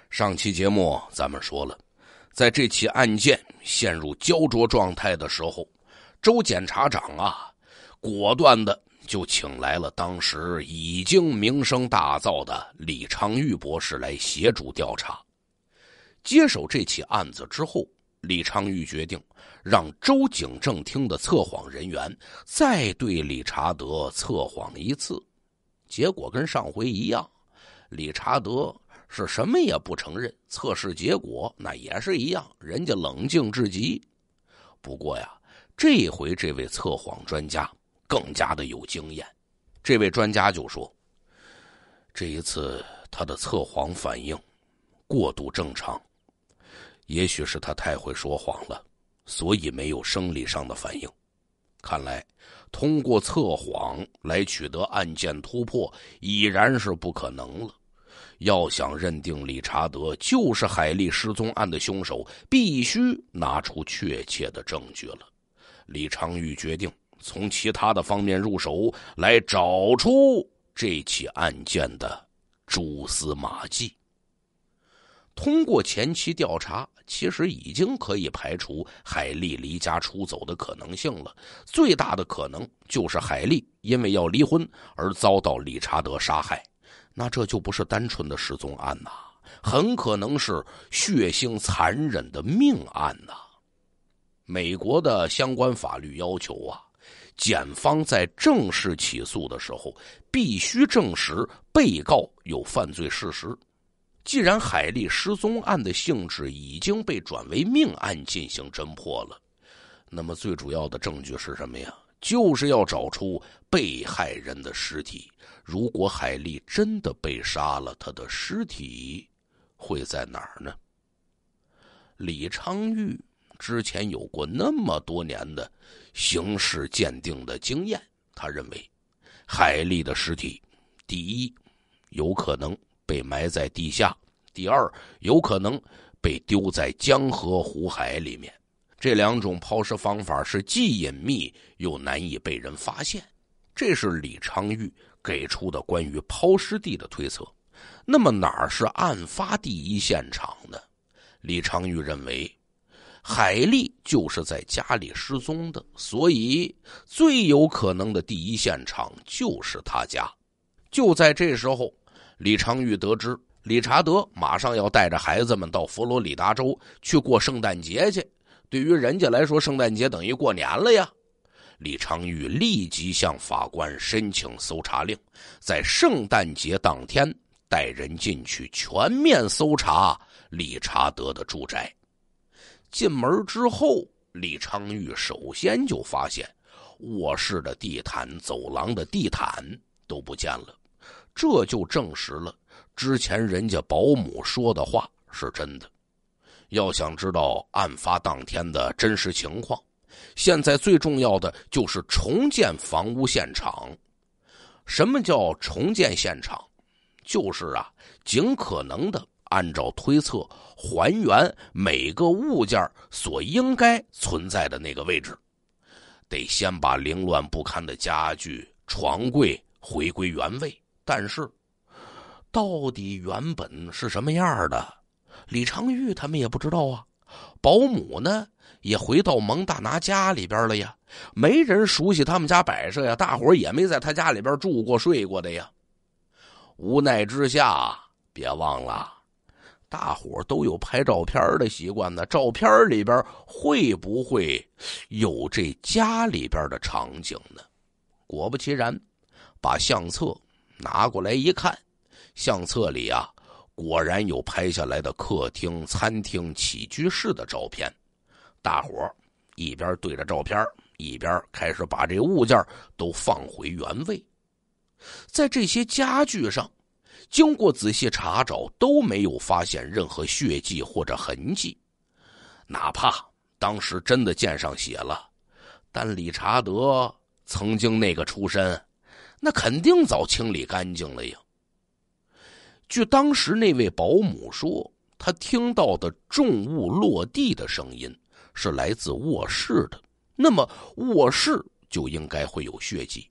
S1: 上期节目咱们说了，在这起案件陷入焦灼状态的时候，周检察长啊，果断的就请来了当时已经名声大噪的李昌钰博士来协助调查。接手这起案子之后。李昌钰决定让州警政厅的测谎人员再对理查德测谎一次，结果跟上回一样，理查德是什么也不承认。测试结果那也是一样，人家冷静至极。不过呀，这回这位测谎专家更加的有经验。这位专家就说：“这一次他的测谎反应过度正常。”也许是他太会说谎了，所以没有生理上的反应。看来，通过测谎来取得案件突破已然是不可能了。要想认定理查德就是海莉失踪案的凶手，必须拿出确切的证据了。李昌钰决定从其他的方面入手，来找出这起案件的蛛丝马迹。通过前期调查。其实已经可以排除海莉离家出走的可能性了，最大的可能就是海莉因为要离婚而遭到理查德杀害，那这就不是单纯的失踪案呐，很可能是血腥残忍的命案呐。美国的相关法律要求啊，检方在正式起诉的时候必须证实被告有犯罪事实。既然海丽失踪案的性质已经被转为命案进行侦破了，那么最主要的证据是什么呀？就是要找出被害人的尸体。如果海丽真的被杀，了他的尸体会在哪儿呢？李昌钰之前有过那么多年的刑事鉴定的经验，他认为海丽的尸体，第一，有可能。被埋在地下，第二有可能被丢在江河湖海里面。这两种抛尸方法是既隐秘又难以被人发现。这是李昌钰给出的关于抛尸地的推测。那么哪儿是案发第一现场呢？李昌钰认为，海丽就是在家里失踪的，所以最有可能的第一现场就是他家。就在这时候。李昌钰得知理查德马上要带着孩子们到佛罗里达州去过圣诞节去，对于人家来说，圣诞节等于过年了呀。李昌钰立即向法官申请搜查令，在圣诞节当天带人进去全面搜查理查德的住宅。进门之后，李昌钰首先就发现卧室的地毯、走廊的地毯都不见了。这就证实了之前人家保姆说的话是真的。要想知道案发当天的真实情况，现在最重要的就是重建房屋现场。什么叫重建现场？就是啊，尽可能的按照推测还原每个物件所应该存在的那个位置。得先把凌乱不堪的家具、床柜回归原位。但是，到底原本是什么样的？李昌钰他们也不知道啊。保姆呢也回到蒙大拿家里边了呀，没人熟悉他们家摆设呀，大伙也没在他家里边住过、睡过的呀。无奈之下，别忘了，大伙都有拍照片的习惯呢。照片里边会不会有这家里边的场景呢？果不其然，把相册。拿过来一看，相册里啊，果然有拍下来的客厅、餐厅、起居室的照片。大伙一边对着照片，一边开始把这物件都放回原位。在这些家具上，经过仔细查找，都没有发现任何血迹或者痕迹。哪怕当时真的溅上血了，但理查德曾经那个出身。那肯定早清理干净了呀。据当时那位保姆说，他听到的重物落地的声音是来自卧室的，那么卧室就应该会有血迹。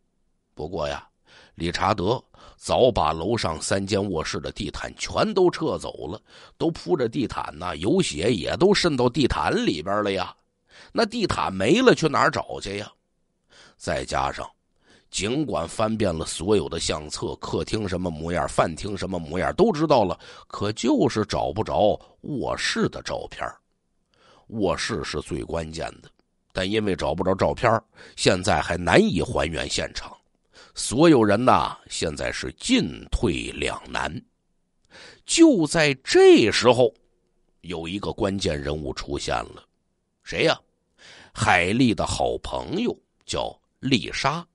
S1: 不过呀，理查德早把楼上三间卧室的地毯全都撤走了，都铺着地毯呢，有血也都渗到地毯里边了呀。那地毯没了，去哪儿找去呀？再加上。尽管翻遍了所有的相册，客厅什么模样，饭厅什么模样都知道了，可就是找不着卧室的照片。卧室是最关键的，但因为找不着照片，现在还难以还原现场。所有人呐，现在是进退两难。就在这时候，有一个关键人物出现了，谁呀？海丽的好朋友叫丽莎。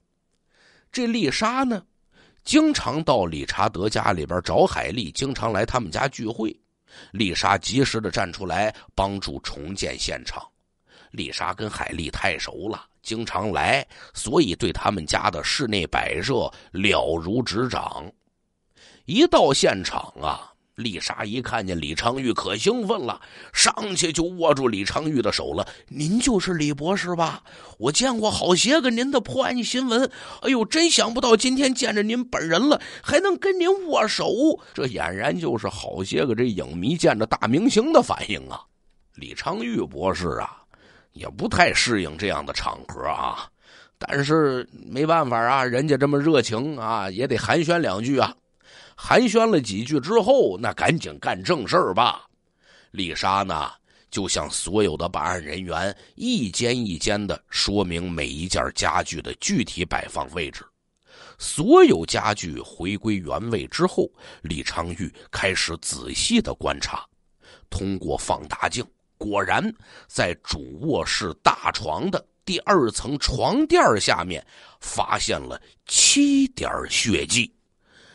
S1: 这丽莎呢，经常到理查德家里边找海丽，经常来他们家聚会。丽莎及时的站出来帮助重建现场。丽莎跟海丽太熟了，经常来，所以对他们家的室内摆设了如指掌。一到现场啊。丽莎一看见李昌钰，可兴奋了，上去就握住李昌钰的手了。您就是李博士吧？我见过好些个您的破案新闻。哎呦，真想不到今天见着您本人了，还能跟您握手。这俨然就是好些个这影迷见着大明星的反应啊。李昌钰博士啊，也不太适应这样的场合啊，但是没办法啊，人家这么热情啊，也得寒暄两句啊。寒暄了几句之后，那赶紧干正事儿吧。丽莎呢，就向所有的办案人员一间一间的说明每一件家具的具体摆放位置。所有家具回归原位之后，李昌钰开始仔细的观察。通过放大镜，果然在主卧室大床的第二层床垫下面，发现了七点血迹。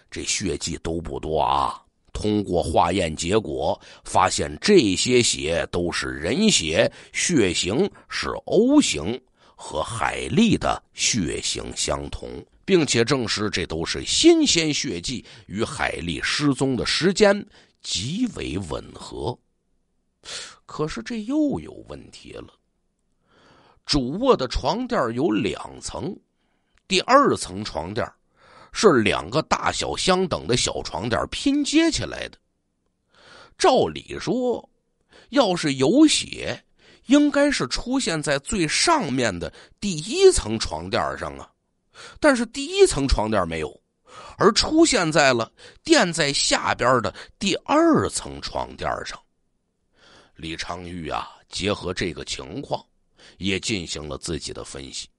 S1: 这血迹都不多啊！通过化验结果发现，这些血都是人血，血型是 O 型，和海丽的血型相同，并且证实这都是新鲜血迹，与海丽失踪的时间极为吻合。可是这又有问题了：主卧的床垫有两层，第二层床垫。是两个大小相等的小床垫拼接起来的。照理说，要是有血，应该是出现在最上面的第一层床垫上啊。但是第一层床垫没有，而出现在了垫在下边的第二层床垫上。李昌钰啊，结合这个情况，也进行了自己的分析。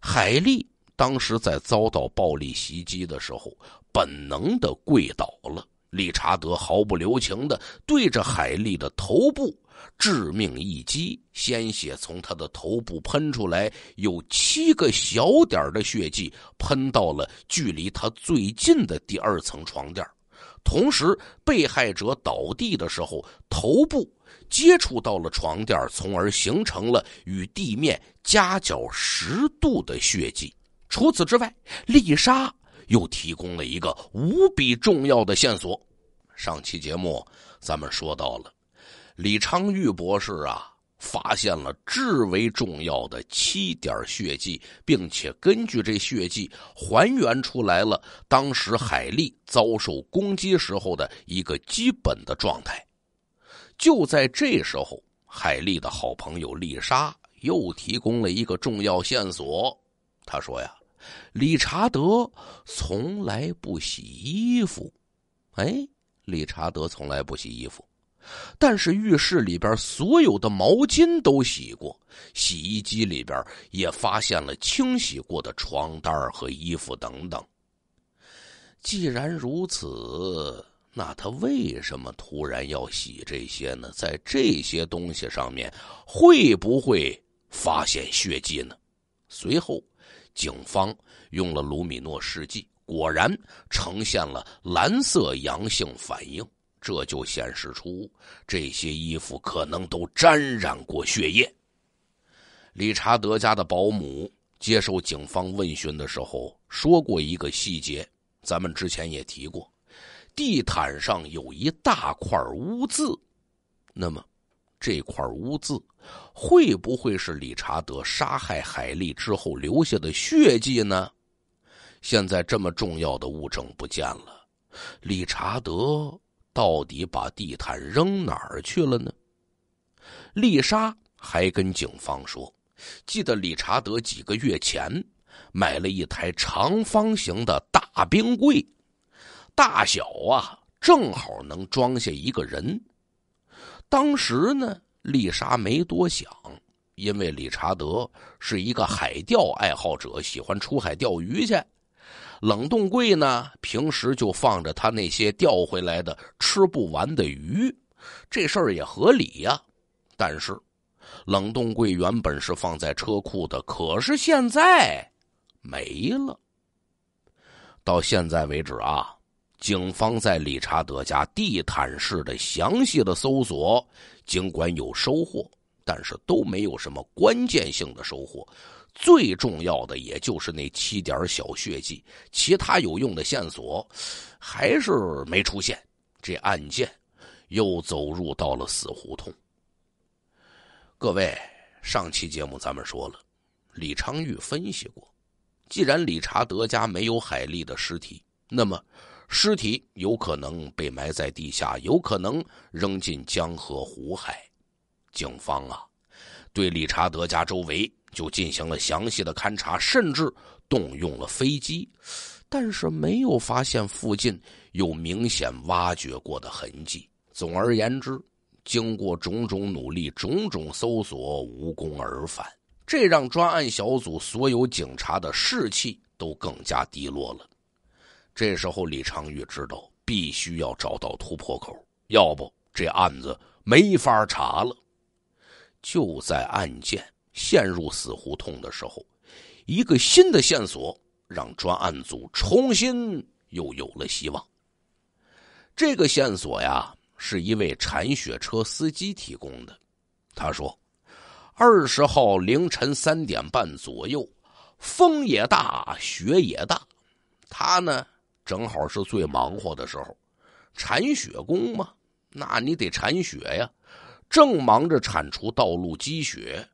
S1: 海丽当时在遭到暴力袭击的时候，本能的跪倒了。理查德毫不留情的对着海莉的头部致命一击，鲜血从他的头部喷出来，有七个小点的血迹喷到了距离他最近的第二层床垫。同时，被害者倒地的时候，头部接触到了床垫，从而形成了与地面夹角十度的血迹。除此之外，丽莎又提供了一个无比重要的线索。上期节目咱们说到了，李昌钰博士啊发现了至为重要的七点血迹，并且根据这血迹还原出来了当时海丽遭受攻击时候的一个基本的状态。就在这时候，海丽的好朋友丽莎又提供了一个重要线索。她说呀。理查德从来不洗衣服，哎，理查德从来不洗衣服，但是浴室里边所有的毛巾都洗过，洗衣机里边也发现了清洗过的床单和衣服等等。既然如此，那他为什么突然要洗这些呢？在这些东西上面会不会发现血迹呢？随后。警方用了卢米诺试剂，果然呈现了蓝色阳性反应，这就显示出这些衣服可能都沾染过血液。理查德家的保姆接受警方问询的时候说过一个细节，咱们之前也提过，地毯上有一大块污渍，那么这块污渍。会不会是理查德杀害海丽之后留下的血迹呢？现在这么重要的物证不见了，理查德到底把地毯扔哪儿去了呢？丽莎还跟警方说，记得理查德几个月前买了一台长方形的大冰柜，大小啊正好能装下一个人。当时呢？丽莎没多想，因为理查德是一个海钓爱好者，喜欢出海钓鱼去。冷冻柜呢，平时就放着他那些钓回来的吃不完的鱼，这事儿也合理呀。但是，冷冻柜原本是放在车库的，可是现在没了。到现在为止啊。警方在理查德家地毯式的、详细的搜索，尽管有收获，但是都没有什么关键性的收获。最重要的也就是那七点小血迹，其他有用的线索还是没出现。这案件又走入到了死胡同。各位，上期节目咱们说了，李昌钰分析过，既然理查德家没有海丽的尸体，那么。尸体有可能被埋在地下，有可能扔进江河湖海。警方啊，对理查德家周围就进行了详细的勘查，甚至动用了飞机，但是没有发现附近有明显挖掘过的痕迹。总而言之，经过种种努力、种种搜索，无功而返，这让专案小组所有警察的士气都更加低落了。这时候，李长玉知道必须要找到突破口，要不这案子没法查了。就在案件陷入死胡同的时候，一个新的线索让专案组重新又有了希望。这个线索呀，是一位铲雪车司机提供的。他说：“二十号凌晨三点半左右，风也大，雪也大，他呢？”正好是最忙活的时候，铲雪工嘛，那你得铲雪呀。正忙着铲除道路积雪，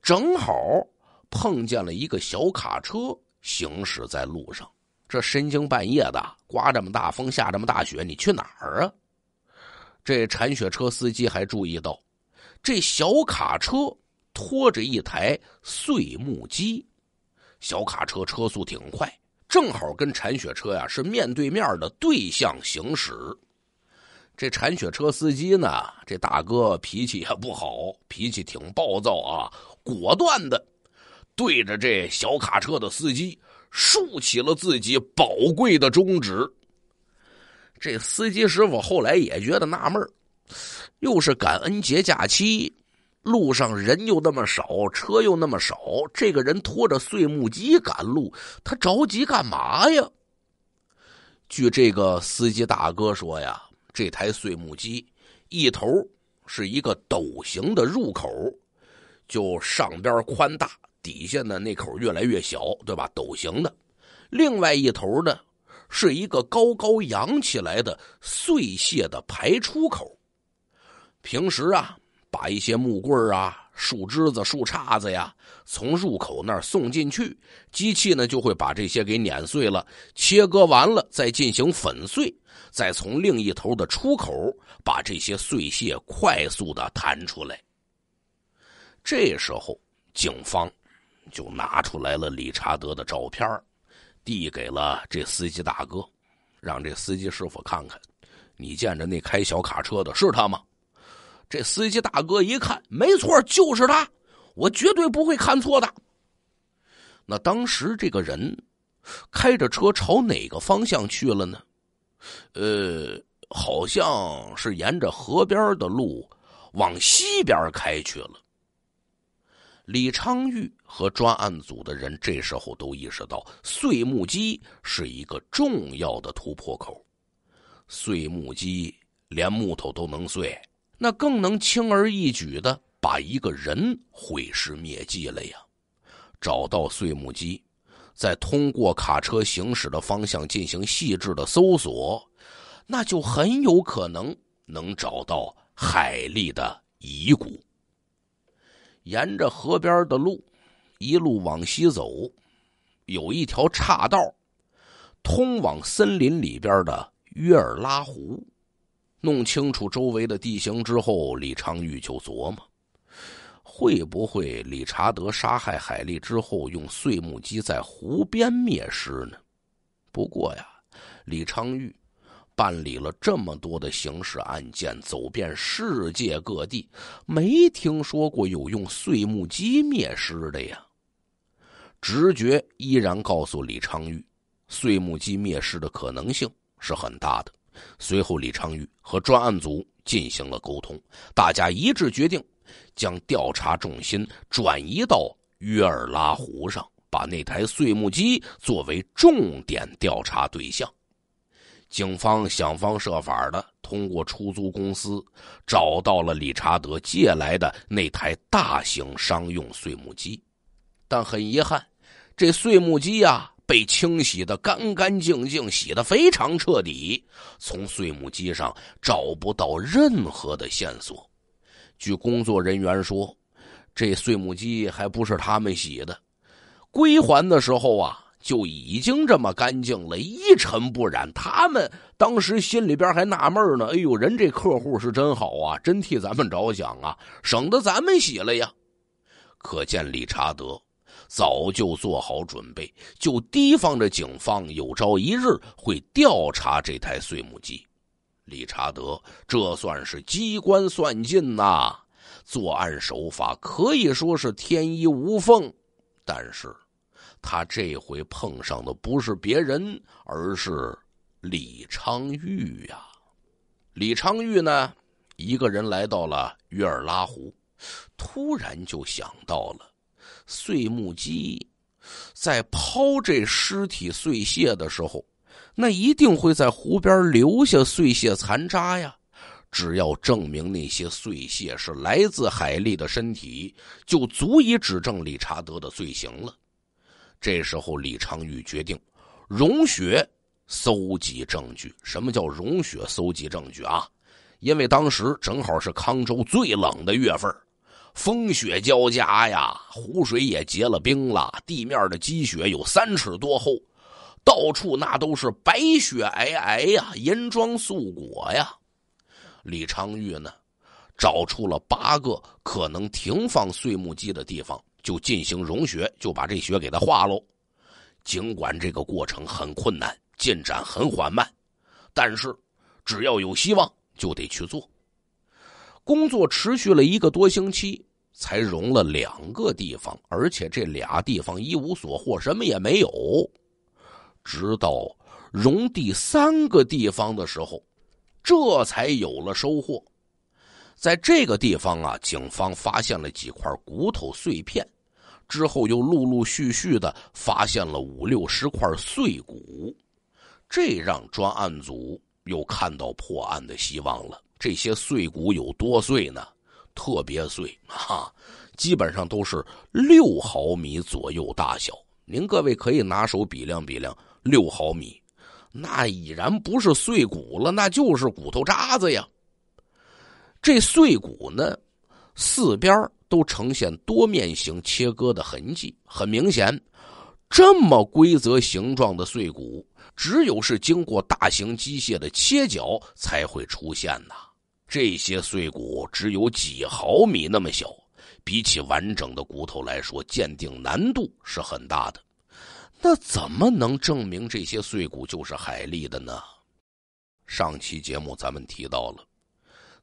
S1: 正好碰见了一个小卡车行驶在路上。这深更半夜的，刮这么大风，下这么大雪，你去哪儿啊？这铲雪车司机还注意到，这小卡车拖着一台碎木机，小卡车车速挺快。正好跟铲雪车呀是面对面的对向行驶，这铲雪车司机呢，这大哥脾气也不好，脾气挺暴躁啊，果断的对着这小卡车的司机竖起了自己宝贵的中指。这司机师傅后来也觉得纳闷又是感恩节假期。路上人又那么少，车又那么少，这个人拖着碎木机赶路，他着急干嘛呀？据这个司机大哥说呀，这台碎木机一头是一个斗形的入口，就上边宽大，底下的那口越来越小，对吧？斗形的，另外一头呢是一个高高扬起来的碎屑的排出口。平时啊。把一些木棍啊、树枝子、树杈子呀，从入口那儿送进去，机器呢就会把这些给碾碎了，切割完了再进行粉碎，再从另一头的出口把这些碎屑快速的弹出来。这时候，警方就拿出来了理查德的照片，递给了这司机大哥，让这司机师傅看看，你见着那开小卡车的是他吗？这司机大哥一看，没错，就是他，我绝对不会看错的。那当时这个人开着车朝哪个方向去了呢？呃，好像是沿着河边的路往西边开去了。李昌钰和专案组的人这时候都意识到，碎木机是一个重要的突破口。碎木机连木头都能碎。那更能轻而易举的把一个人毁尸灭迹了呀！找到碎木机，再通过卡车行驶的方向进行细致的搜索，那就很有可能能找到海丽的遗骨。沿着河边的路，一路往西走，有一条岔道，通往森林里边的约尔拉湖。弄清楚周围的地形之后，李昌钰就琢磨：会不会理查德杀害海利之后，用碎木机在湖边灭尸呢？不过呀，李昌钰办理了这么多的刑事案件，走遍世界各地，没听说过有用碎木机灭尸的呀。直觉依然告诉李昌钰，碎木机灭尸的可能性是很大的。随后，李昌钰和专案组进行了沟通，大家一致决定将调查重心转移到约尔拉湖上，把那台碎木机作为重点调查对象。警方想方设法的通过出租公司找到了理查德借来的那台大型商用碎木机，但很遗憾，这碎木机呀。被清洗的干干净净，洗的非常彻底，从碎木机上找不到任何的线索。据工作人员说，这碎木机还不是他们洗的，归还的时候啊就已经这么干净了，一尘不染。他们当时心里边还纳闷呢：“哎呦，人这客户是真好啊，真替咱们着想啊，省得咱们洗了呀。”可见理查德。早就做好准备，就提防着警方有朝一日会调查这台碎木机。理查德，这算是机关算尽呐！作案手法可以说是天衣无缝，但是，他这回碰上的不是别人，而是李昌钰呀。李昌钰呢，一个人来到了约尔拉湖，突然就想到了。碎木机，在抛这尸体碎屑的时候，那一定会在湖边留下碎屑残渣呀。只要证明那些碎屑是来自海莉的身体，就足以指证理查德的罪行了。这时候，李昌钰决定融雪搜集证据。什么叫融雪搜集证据啊？因为当时正好是康州最冷的月份风雪交加呀，湖水也结了冰了，地面的积雪有三尺多厚，到处那都是白雪皑皑呀，银装素裹呀。李昌钰呢，找出了八个可能停放碎木机的地方，就进行融雪，就把这雪给它化喽。尽管这个过程很困难，进展很缓慢，但是只要有希望，就得去做。工作持续了一个多星期。才融了两个地方，而且这俩地方一无所获，什么也没有。直到融第三个地方的时候，这才有了收获。在这个地方啊，警方发现了几块骨头碎片，之后又陆陆续续的发现了五六十块碎骨，这让专案组又看到破案的希望了。这些碎骨有多碎呢？特别碎啊，基本上都是六毫米左右大小。您各位可以拿手比量比量，六毫米那已然不是碎骨了，那就是骨头渣子呀。这碎骨呢，四边都呈现多面形切割的痕迹，很明显，这么规则形状的碎骨，只有是经过大型机械的切角才会出现的。这些碎骨只有几毫米那么小，比起完整的骨头来说，鉴定难度是很大的。那怎么能证明这些碎骨就是海力的呢？上期节目咱们提到了，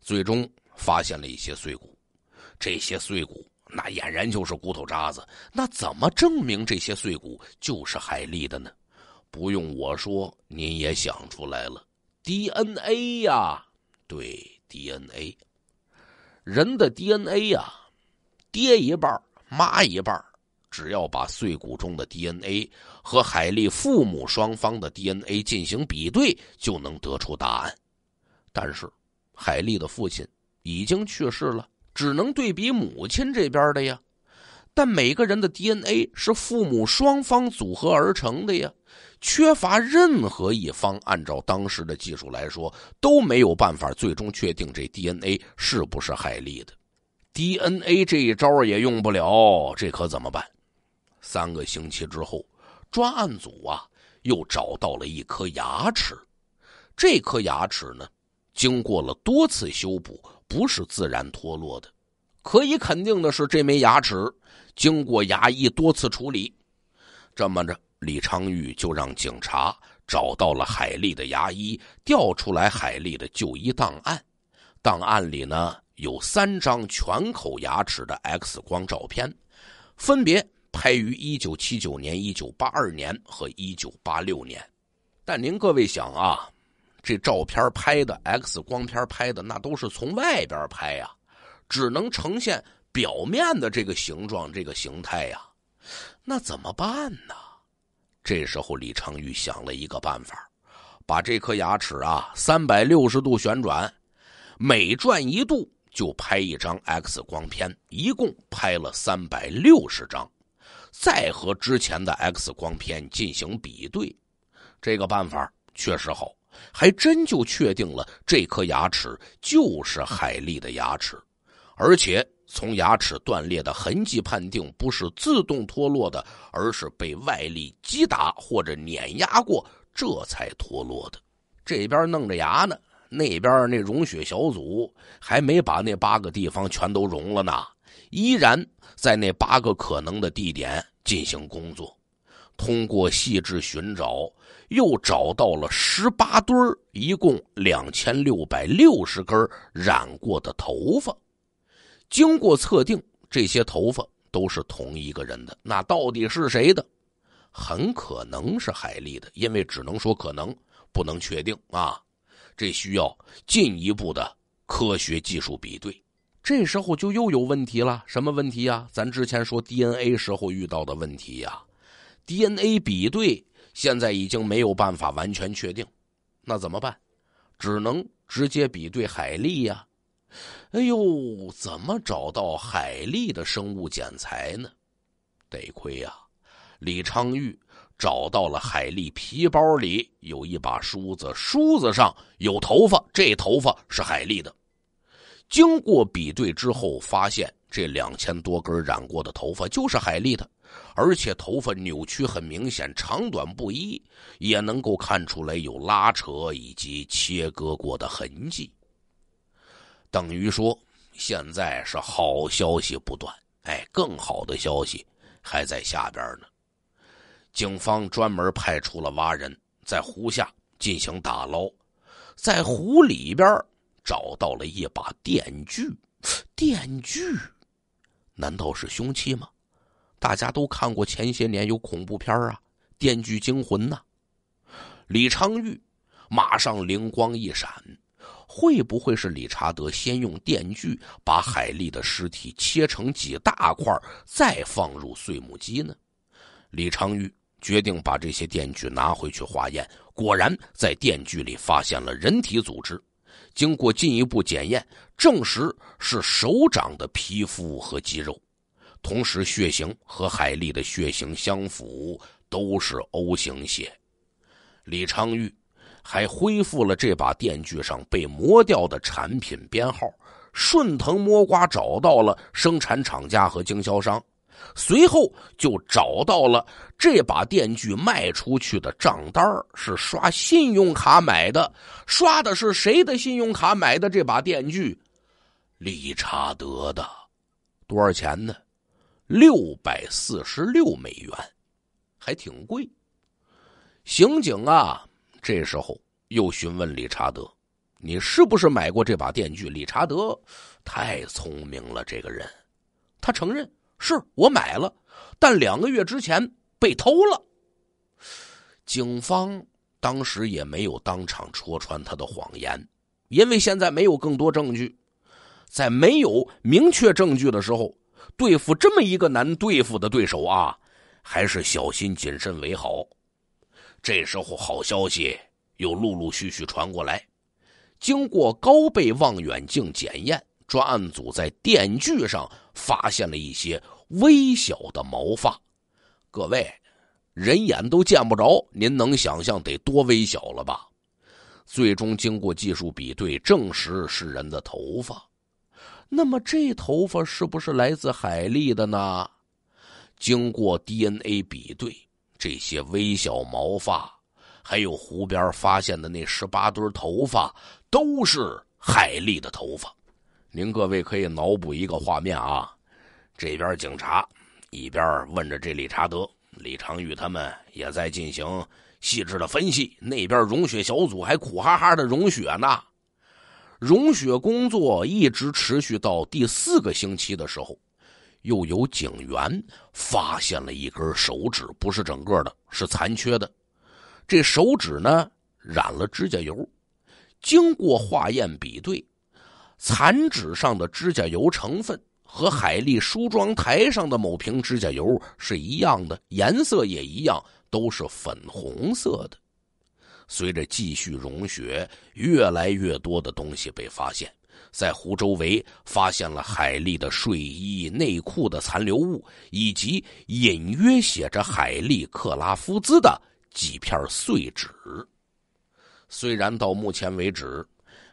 S1: 最终发现了一些碎骨，这些碎骨那俨然就是骨头渣子。那怎么证明这些碎骨就是海力的呢？不用我说，您也想出来了，DNA 呀，对。DNA，人的 DNA 呀，爹一半妈一半只要把碎骨中的 DNA 和海丽父母双方的 DNA 进行比对，就能得出答案。但是，海丽的父亲已经去世了，只能对比母亲这边的呀。但每个人的 DNA 是父母双方组合而成的呀，缺乏任何一方，按照当时的技术来说都没有办法最终确定这 DNA 是不是海利的。DNA 这一招也用不了，这可怎么办？三个星期之后，专案组啊又找到了一颗牙齿，这颗牙齿呢，经过了多次修补，不是自然脱落的，可以肯定的是这枚牙齿。经过牙医多次处理，这么着，李昌钰就让警察找到了海丽的牙医，调出来海丽的就医档案。档案里呢有三张全口牙齿的 X 光照片，分别拍于1979年、1982年和1986年。但您各位想啊，这照片拍的、X 光片拍的那都是从外边拍呀，只能呈现。表面的这个形状、这个形态呀，那怎么办呢？这时候李昌钰想了一个办法，把这颗牙齿啊三百六十度旋转，每转一度就拍一张 X 光片，一共拍了三百六十张，再和之前的 X 光片进行比对。这个办法确实好，还真就确定了这颗牙齿就是海丽的牙齿，而且。从牙齿断裂的痕迹判定，不是自动脱落的，而是被外力击打或者碾压过，这才脱落的。这边弄着牙呢，那边那融雪小组还没把那八个地方全都融了呢，依然在那八个可能的地点进行工作。通过细致寻找，又找到了十八堆一共两千六百六十根染过的头发。经过测定，这些头发都是同一个人的。那到底是谁的？很可能是海丽的，因为只能说可能，不能确定啊。这需要进一步的科学技术比对。这时候就又有问题了，什么问题呀？咱之前说 DNA 时候遇到的问题呀，DNA 比对现在已经没有办法完全确定，那怎么办？只能直接比对海丽呀。哎呦，怎么找到海丽的生物检材呢？得亏呀，李昌钰找到了海丽皮包里有一把梳子，梳子上有头发，这头发是海丽的。经过比对之后，发现这两千多根染过的头发就是海丽的，而且头发扭曲很明显，长短不一，也能够看出来有拉扯以及切割过的痕迹。等于说，现在是好消息不断。哎，更好的消息还在下边呢。警方专门派出了挖人，在湖下进行打捞，在湖里边找到了一把电锯。电锯，难道是凶器吗？大家都看过前些年有恐怖片啊，《电锯惊魂》呐。李昌钰马上灵光一闪。会不会是理查德先用电锯把海丽的尸体切成几大块，再放入碎木机呢？李昌钰决定把这些电锯拿回去化验。果然，在电锯里发现了人体组织。经过进一步检验，证实是手掌的皮肤和肌肉。同时，血型和海丽的血型相符，都是 O 型血。李昌钰。还恢复了这把电锯上被磨掉的产品编号，顺藤摸瓜找到了生产厂家和经销商，随后就找到了这把电锯卖出去的账单是刷信用卡买的，刷的是谁的信用卡买的这把电锯？理查德的，多少钱呢？六百四十六美元，还挺贵。刑警啊！这时候又询问理查德：“你是不是买过这把电锯？”理查德太聪明了，这个人，他承认是我买了，但两个月之前被偷了。警方当时也没有当场戳穿他的谎言，因为现在没有更多证据。在没有明确证据的时候，对付这么一个难对付的对手啊，还是小心谨慎为好。这时候，好消息又陆陆续续传过来。经过高倍望远镜检验，专案组在电锯上发现了一些微小的毛发。各位，人眼都见不着，您能想象得多微小了吧？最终经过技术比对，证实是人的头发。那么，这头发是不是来自海利的呢？经过 DNA 比对。这些微小毛发，还有湖边发现的那十八堆头发，都是海丽的头发。您各位可以脑补一个画面啊，这边警察一边问着这理查德，李长玉他们也在进行细致的分析，那边融雪小组还苦哈哈的融雪呢。融雪工作一直持续到第四个星期的时候。又有警员发现了一根手指，不是整个的，是残缺的。这手指呢，染了指甲油。经过化验比对，残指上的指甲油成分和海丽梳妆台上的某瓶指甲油是一样的，颜色也一样，都是粉红色的。随着继续溶血，越来越多的东西被发现。在湖周围发现了海利的睡衣、内裤的残留物，以及隐约写着“海利·克拉夫兹”的几片碎纸。虽然到目前为止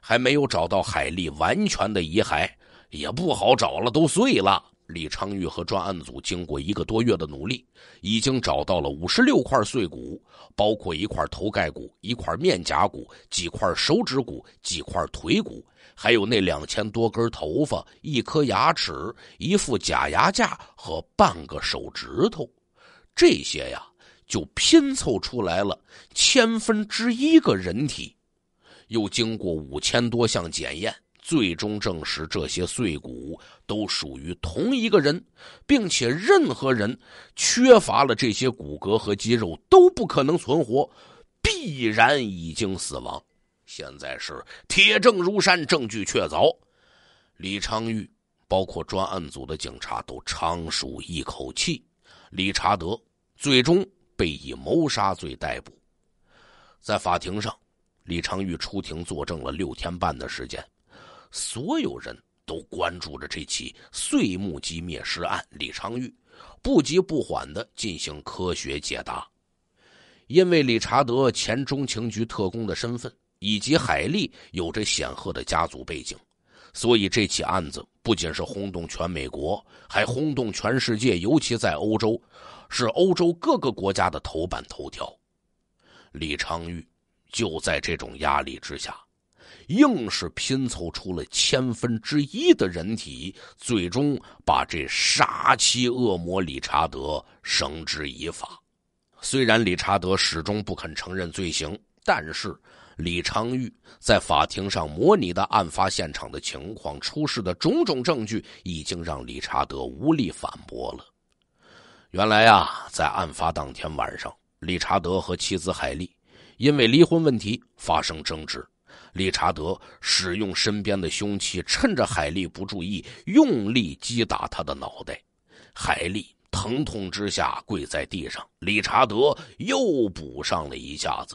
S1: 还没有找到海利完全的遗骸，也不好找了，都碎了。李昌钰和专案组经过一个多月的努力，已经找到了五十六块碎骨，包括一块头盖骨、一块面颊骨、几块手指骨、几块腿骨。还有那两千多根头发、一颗牙齿、一副假牙架和半个手指头，这些呀，就拼凑出来了千分之一个人体。又经过五千多项检验，最终证实这些碎骨都属于同一个人，并且任何人缺乏了这些骨骼和肌肉都不可能存活，必然已经死亡。现在是铁证如山，证据确凿。李昌钰，包括专案组的警察，都长舒一口气。理查德最终被以谋杀罪逮捕。在法庭上，李昌钰出庭作证了六天半的时间，所有人都关注着这起碎木机灭尸案。李昌钰不急不缓的进行科学解答，因为理查德前中情局特工的身份。以及海利有着显赫的家族背景，所以这起案子不仅是轰动全美国，还轰动全世界，尤其在欧洲，是欧洲各个国家的头版头条。李昌钰就在这种压力之下，硬是拼凑出了千分之一的人体，最终把这杀妻恶魔理查德绳之以法。虽然理查德始终不肯承认罪行，但是。李昌钰在法庭上模拟的案发现场的情况、出示的种种证据，已经让理查德无力反驳了。原来呀，在案发当天晚上，理查德和妻子海丽因为离婚问题发生争执，理查德使用身边的凶器，趁着海丽不注意，用力击打她的脑袋。海丽疼痛之下跪在地上，理查德又补上了一下子。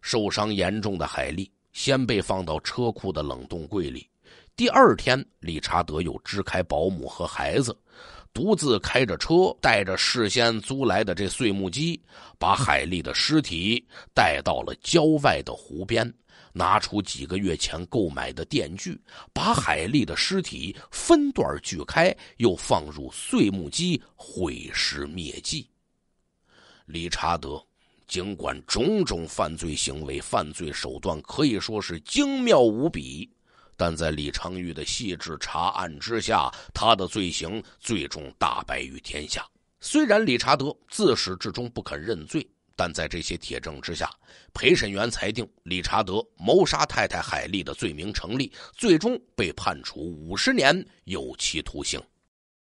S1: 受伤严重的海莉先被放到车库的冷冻柜里。第二天，理查德又支开保姆和孩子，独自开着车，带着事先租来的这碎木机，把海丽的尸体带到了郊外的湖边，拿出几个月前购买的电锯，把海丽的尸体分段锯开，又放入碎木机毁尸灭迹。理查德。尽管种种犯罪行为、犯罪手段可以说是精妙无比，但在李昌钰的细致查案之下，他的罪行最终大白于天下。虽然理查德自始至终不肯认罪，但在这些铁证之下，陪审员裁定理查德谋杀太太海莉的罪名成立，最终被判处五十年有期徒刑。